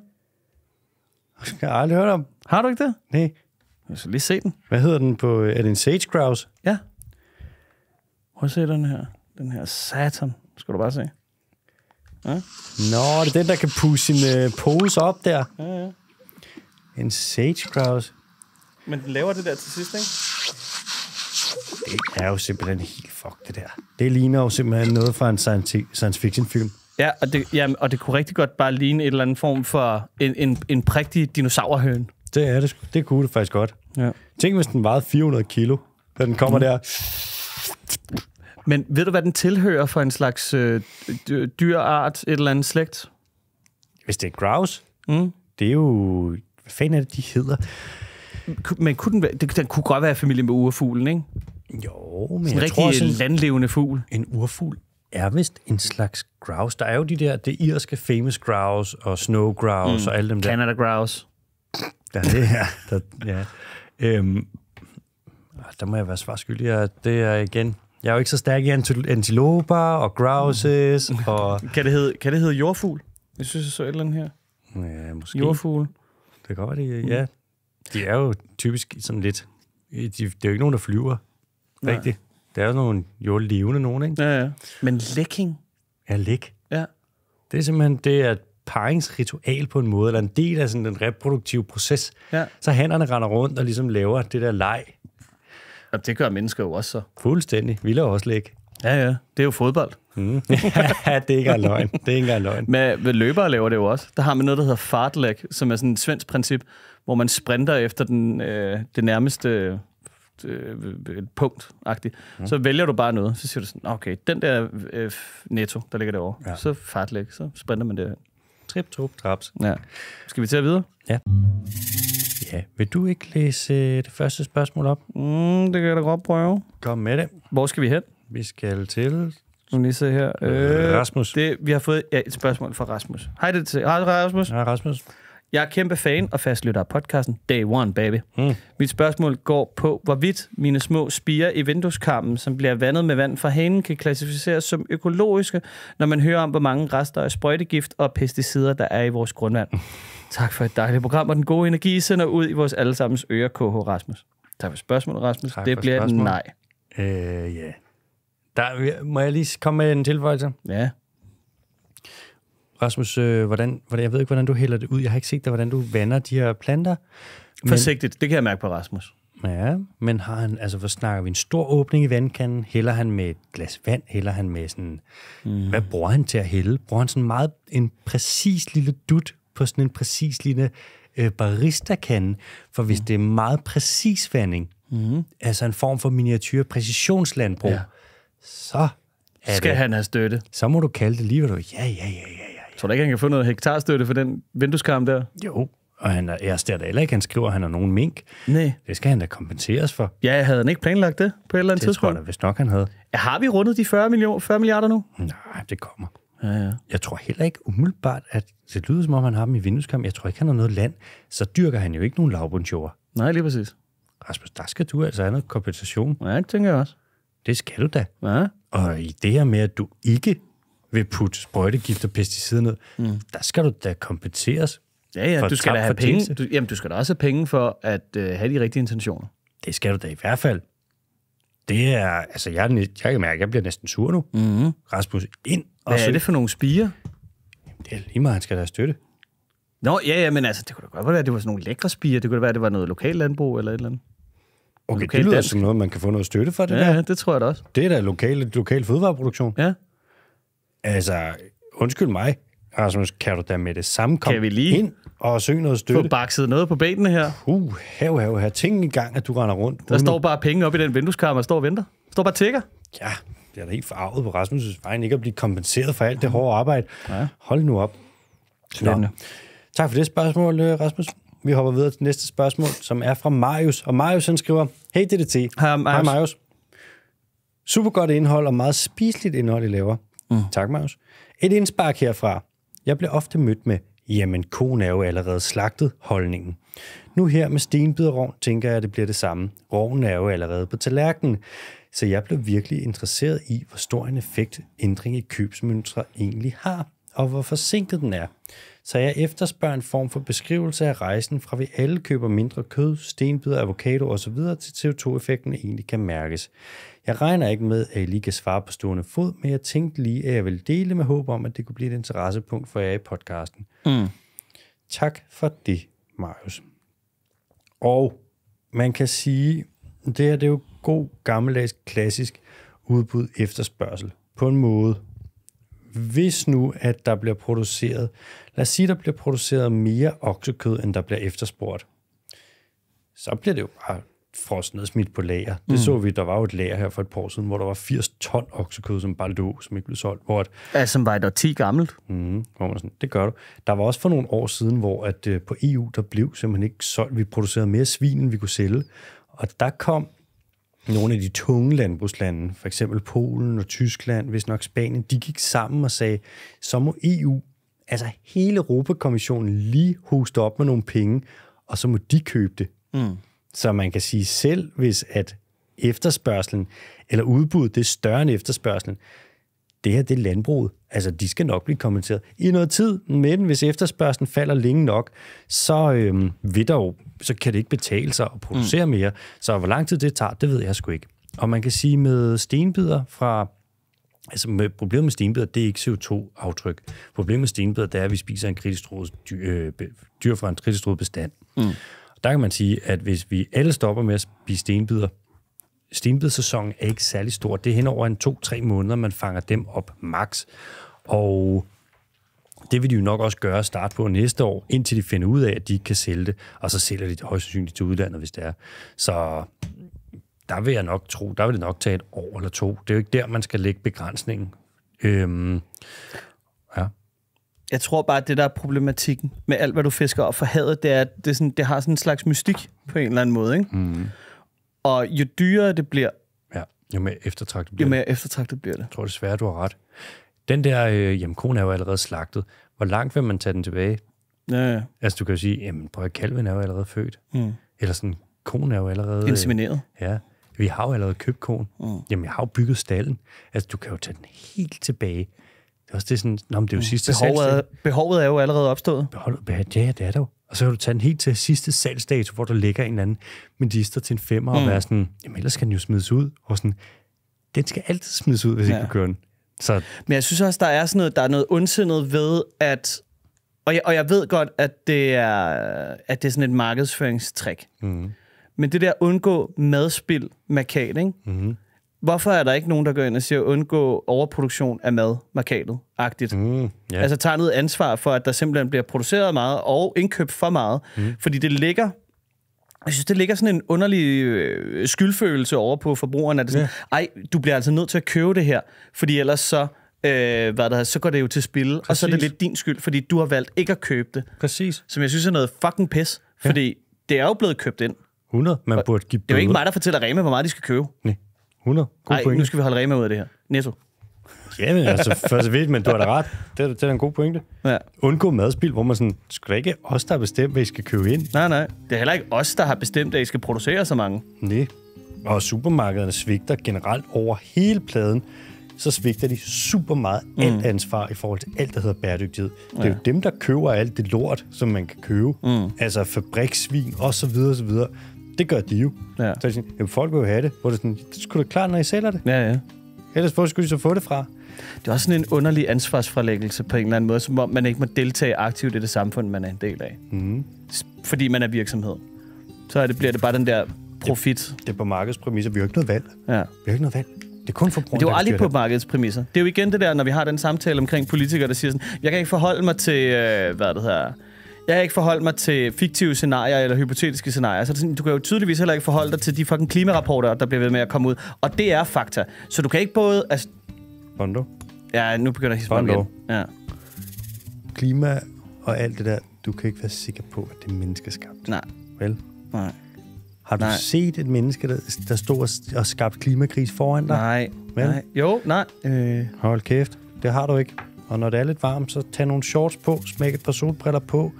Jeg har aldrig hørt om. Har du ikke det? Nej. Jeg skal lige se den. Hvad hedder den på... Øh, er det en sage grouse? Ja. Prøv at se den her. Den her satan. Skal du bare se. Ja? Nå, det er den, der kan pusse sin øh, pose op der. Ja, ja. En sage grouse. Men den laver det der til sidst, ikke? Det er jo simpelthen helt fuck, det der. Det ligner jo simpelthen noget fra en science fiction film. Ja, og det, ja, og det kunne rigtig godt bare ligne et eller andet form for en, en, en prægtig dinosaurhøn. Det er det. Det kunne det faktisk godt. Ja. Tænk, hvis den vejede 400 kilo, da den kommer mm. der. Men ved du, hvad den tilhører for en slags øh, dyreart, et eller andet slægt? Hvis det er grouse, mm. det er jo... Hvad fanden er det, de hedder? Men kunne den, være, den kunne godt være familie med urfuglen, ikke? Jo, men sådan jeg tror også, en landlevende fugl. En urfugl er vist en slags grouse. Der er jo de der, det irske famous grouse og snow grouse mm. og alle dem der. Canada grouse. Der er det her. Der, ja. Øhm, Ah, der må jeg være svarskyldig, at det er igen... Jeg er jo ikke så stærk i antiloper og grouses mm. og... kan, det hedde, kan det hedde jordfugl? Jeg synes, jeg så et eller andet her. Ja, måske. Jordfugl. Det kan godt være, det, ja. Mm. De er jo typisk sådan lidt... De, det er jo ikke nogen, der flyver. Rigtigt. Det er jo nogle jordlevende nogen, ikke? Ja, ja. Men lækking? Ja, læk. Ja. Det er simpelthen det er paringsritual på en måde, eller en del af sådan den reproduktive proces. Ja. Så hænderne render rundt og ligesom laver det der leg og det gør mennesker jo også så. Fuldstændig. Vi laver også læg. Ja, ja. Det er jo fodbold. Mm. det er ikke engang løgn. Det er ikke engang løgn. Men ved løbere laver det jo også. Der har man noget, der hedder fartlæg, som er sådan et svensk princip, hvor man sprinter efter den, øh, det nærmeste øh, et øh, punkt Mm. Så vælger du bare noget, så siger du sådan, okay, den der øh, netto, der ligger derovre, ja. så fartlæg, så sprinter man det. Trip, trup, traps. Ja. Skal vi til at videre? Ja. Ja, vil du ikke læse øh, det første spørgsmål op? Mm, det kan jeg da godt prøve. Kom med det. Hvor skal vi hen? Vi skal til... Nu lige se her. Øh, Rasmus. Det, vi har fået ja, et spørgsmål fra Rasmus. Hej, det til Hej, Rasmus. Hej, Rasmus. Jeg er kæmpe fan og fastlytter af podcasten Day One, baby. Mm. Mit spørgsmål går på, hvorvidt mine små spiger i vindueskarmen, som bliver vandet med vand fra hanen, kan klassificeres som økologiske, når man hører om, hvor mange rester af sprøjtegift og pesticider, der er i vores grundvand. Tak for et dejligt program, og den gode energi sender ud i vores allesammens øre, KH Rasmus. Tak for spørgsmålet, Rasmus. Tak det bliver spørgsmål. et nej. Øh, ja. Der, må jeg lige komme med en tilføjelse? Ja. Rasmus, øh, hvordan, hvordan, jeg ved ikke, hvordan du hælder det ud. Jeg har ikke set dig, hvordan du vander de her planter. Men, Forsigtigt, det kan jeg mærke på Rasmus. Ja, men har han, altså, hvor snakker vi en stor åbning i vandkanden? Hælder han med et glas vand? Hælder han med sådan, mm. hvad bruger han til at hælde? Bruger han sådan meget en præcis lille dut på sådan en præcis lille øh, barista-kande. For hvis mm. det er meget præcis vanding, mm. altså en form for miniatyr præcisionslandbrug, ja. så er skal det, han have støtte. Så må du kalde det lige, hvad du... Ja, ja, ja, ja, ja. Tror du ikke, han kan få noget hektarstøtte for den vindueskarm der? Jo, og han er, jeg stærker heller ikke, han skriver, at han har nogen mink. Nej. Det skal han da kompenseres for. Ja, havde han ikke planlagt det på et eller andet det tidspunkt? Det tror jeg da, hvis nok han havde. har vi rundet de 40, million, 40 milliarder nu? Nej, det kommer. Ja, ja. Jeg tror heller ikke umiddelbart, at det lyder som om, han har dem i vindueskamp. Jeg tror ikke, han har noget land. Så dyrker han jo ikke nogen lavbundsjord. Nej, lige præcis. Rasmus, der skal du altså have noget kompensation. Ja, det tænker jeg også. Det skal du da. Ja. Og i det her med, at du ikke vil putte sprøjtegift og pesticider ned, mm. der skal du da kompenseres. Ja, ja, du skal da have penge. Du, jamen, du skal da også have penge for at øh, have de rigtige intentioner. Det skal du da i hvert fald det er, altså jeg, jeg kan mærke, at jeg bliver næsten sur nu. Mm-hmm. Rasmus, ind og Hvad er det for nogle spiger? Jamen, det er lige meget, han skal have støtte. Nå, ja, ja, men altså, det kunne da godt være, at det var sådan nogle lækre spiger. Det kunne da være, at det var noget lokal landbrug eller et eller andet. Okay, lokal det lyder dansk. som noget, man kan få noget støtte for, det ja, der. Ja, det tror jeg da også. Det er da lokal, lokal fødevareproduktion. Ja. Altså, undskyld mig, Rasmus, kan du da med det samme komme kan vi lige ind og søge noget støtte? Få bakset noget på benene her. Uh, hav, hav, hav. Tænk en gang, at du render rundt. Der står bare penge op i den vindueskarm og står og venter. Står bare tækker. Ja, jeg er da helt forarvet på Rasmus' vejen, ikke at blive kompenseret for alt det hårde arbejde. Ja. Hold nu op. Spændende. Tak for det spørgsmål, øh, Rasmus. Vi hopper videre til næste spørgsmål, som er fra Marius. Og Marius han skriver, Hey DDT. Hej Marius. Hej, Marius. Super godt indhold og meget spiseligt indhold, I laver. Mm. Tak, Marius. Et indspark herfra. Jeg blev ofte mødt med, jamen konen er jo allerede slagtet holdningen. Nu her med stenbiderovn tænker jeg, at det bliver det samme. Rovnen er jo allerede på tallerkenen. Så jeg blev virkelig interesseret i, hvor stor en effekt ændring i købsmønstre egentlig har, og hvor forsinket den er. Så jeg efterspørger en form for beskrivelse af rejsen fra vi alle køber mindre kød, stenbider, avocado osv. til CO2-effekten egentlig kan mærkes. Jeg regner ikke med, at I lige kan svare på stående fod, men jeg tænkte lige, at jeg ville dele med håb om, at det kunne blive et interessepunkt for jer i podcasten. Mm. Tak for det, Marius. Og man kan sige, det her det er jo god gammeldags klassisk udbud efterspørgsel på en måde. Hvis nu, at der bliver produceret, lad os sige, der bliver produceret mere oksekød, end der bliver efterspurgt, så bliver det jo bare frosnet og smidt på lager. Det mm. så vi, der var jo et lager her for et par år siden, hvor der var 80 ton oksekød, som bare lå, som ikke blev solgt. Hvor at, ja, som var et 10 gammelt. Mm, sådan, det gør du. Der var også for nogle år siden, hvor at, øh, på EU, der blev simpelthen ikke solgt. Vi producerede mere svin, end vi kunne sælge. Og der kom nogle af de tunge landbrugslande, for eksempel Polen og Tyskland, hvis nok Spanien, de gik sammen og sagde, så må EU, altså hele Europakommissionen, lige hoste op med nogle penge, og så må de købe det. Mm. Så man kan sige selv, hvis at efterspørgselen eller udbuddet, det er større end efterspørgselen, det her, det er landbruget. Altså, de skal nok blive kommenteret I noget tid, men hvis efterspørgselen falder længe nok, så, øhm, vil der jo, så kan det ikke betale sig at producere mm. mere. Så hvor lang tid det tager, det ved jeg sgu ikke. Og man kan sige med stenbider fra... Altså, med, problemet med stenbider, det er ikke CO2-aftryk. Problemet med stenbider, det er, at vi spiser en kritisk dyr, øh, dyr fra en kritisk bestand. Mm. Der kan man sige, at hvis vi alle stopper med at spise stenbider, stenbidssæsonen er ikke særlig stor. Det er hen over en to-tre måneder, man fanger dem op max. Og det vil de jo nok også gøre at starte på næste år, indtil de finder ud af, at de ikke kan sælge det, og så sælger de det højst sandsynligt til udlandet, hvis det er. Så der vil jeg nok tro, der vil det nok tage et år eller to. Det er jo ikke der, man skal lægge begrænsningen. Øhm, jeg tror bare, at det, der er problematikken med alt, hvad du fisker op for havet, det er, at det, er sådan, det har sådan en slags mystik på en eller anden måde. Ikke? Mm. Og jo dyrere det bliver... Ja, jo mere eftertragtet bliver, jo mere eftertragtet bliver det. Jeg tror desværre, du har ret. Den der, øh, jamen er jo allerede slagtet. Hvor langt vil man tage den tilbage? Ja, ja. Altså, du kan jo sige, jamen prøv at kalven er jo allerede født. Mm. Eller sådan, konen er jo allerede... Øh, Insemineret. Øh, ja. Vi har jo allerede købt konen. Mm. Jamen, jeg har jo bygget stallen. Altså, du kan jo tage den helt tilbage. Det er også det sådan, Nå, men det er jo mm. sidste behovet, salgsdag. Behovet er jo allerede opstået. Behovet, ja, det er det jo. Og så kan du tage den helt til sidste salgsdato, hvor der ligger en eller anden minister til en femmer, mm. og være sådan, jamen ellers kan den jo smides ud. Og sådan, den skal altid smides ud, hvis ja. ikke du kører den. Så. Men jeg synes også, der er sådan noget, der er noget ondsindet ved, at... Og jeg, og jeg ved godt, at det er, at det er sådan et markedsføringstrik. Mm. Men det der undgå madspil markat, ikke? Mm hvorfor er der ikke nogen, der går ind og siger, undgå overproduktion af mad markedet-agtigt? Mm, yeah. Altså tager noget ansvar for, at der simpelthen bliver produceret meget og indkøbt for meget. Mm. Fordi det ligger jeg synes, det ligger sådan en underlig øh, skyldfølelse over på forbrugeren, at det sådan, ja. ej, du bliver altså nødt til at købe det her, fordi ellers så, øh, hvad der, så går det jo til spil, Præcis. og så er det lidt din skyld, fordi du har valgt ikke at købe det. Præcis. Som jeg synes er noget fucking pis, fordi ja. det er jo blevet købt ind. 100, man burde give bøder. Det er jo ikke mig, der fortæller Rema, hvor meget de skal købe. Nej. 100. God Ej, nu skal vi holde Rema ud af det her. Netto. Jamen, altså, for så vidt, men du har da ret. Det er, det er en god pointe. Ja. Undgå madspil, hvor man sådan, skal det ikke os, der har bestemt, hvad I skal købe ind? Nej, nej. Det er heller ikke os, der har bestemt, at I skal producere så mange. Nej. Og supermarkederne svigter generelt over hele pladen så svigter de super meget mm. alt ansvar i forhold til alt, der hedder bæredygtighed. Ja. Det er jo dem, der køber alt det lort, som man kan købe. Mm. Altså fabriksvin osv. osv. Det gør de jo. Ja. Så er de sådan, jamen, folk vil jo have det. Hvor det er sådan, det skulle da klart, når I sælger det. Ja, ja. Ellers hvor skulle de så få det fra? Det er også sådan en underlig ansvarsfralæggelse på en eller anden måde, som om man ikke må deltage aktivt i det samfund, man er en del af. Mm. Fordi man er virksomhed. Så er det, bliver det bare den der profit. Det, det er på markedspræmisser. Vi har ikke noget valg. Ja. Vi har ikke noget valg. Det er kun for Men det er jo aldrig på markedspræmisser. præmisser. Det er jo igen det der, når vi har den samtale omkring politikere, der siger sådan, jeg kan ikke forholde mig til, øh, hvad det hedder, jeg har ikke forholdt mig til fiktive scenarier eller hypotetiske scenarier, så du kan jo tydeligvis heller ikke forholde dig til de fucking klimarapporter, der bliver ved med at komme ud. Og det er fakta. Så du kan ikke både... Altså... Bondo? Ja, nu begynder jeg at hisse Ja. Klima og alt det der, du kan ikke være sikker på, at det er menneskeskabt. Nej. Vel? Nej. Har du nej. set et menneske, der, der stod og skabte klimakris foran dig? Nej. nej. Jo, nej. Øh... Hold kæft. Det har du ikke. Og når det er lidt varmt, så tag nogle shorts på, smæk et par solbriller på,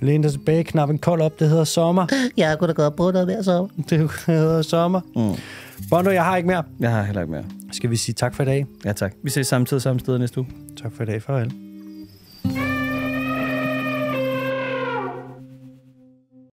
læn dig tilbage, knap en kold op, det hedder sommer. Jeg kunne da godt bruge noget mere sommer. Det hedder sommer. Mm. Bondo, jeg har ikke mere. Jeg har heller ikke mere. Skal vi sige tak for i dag? Ja, tak. Vi ses samtidig samme sted næste uge. Tak for i dag. Farvel.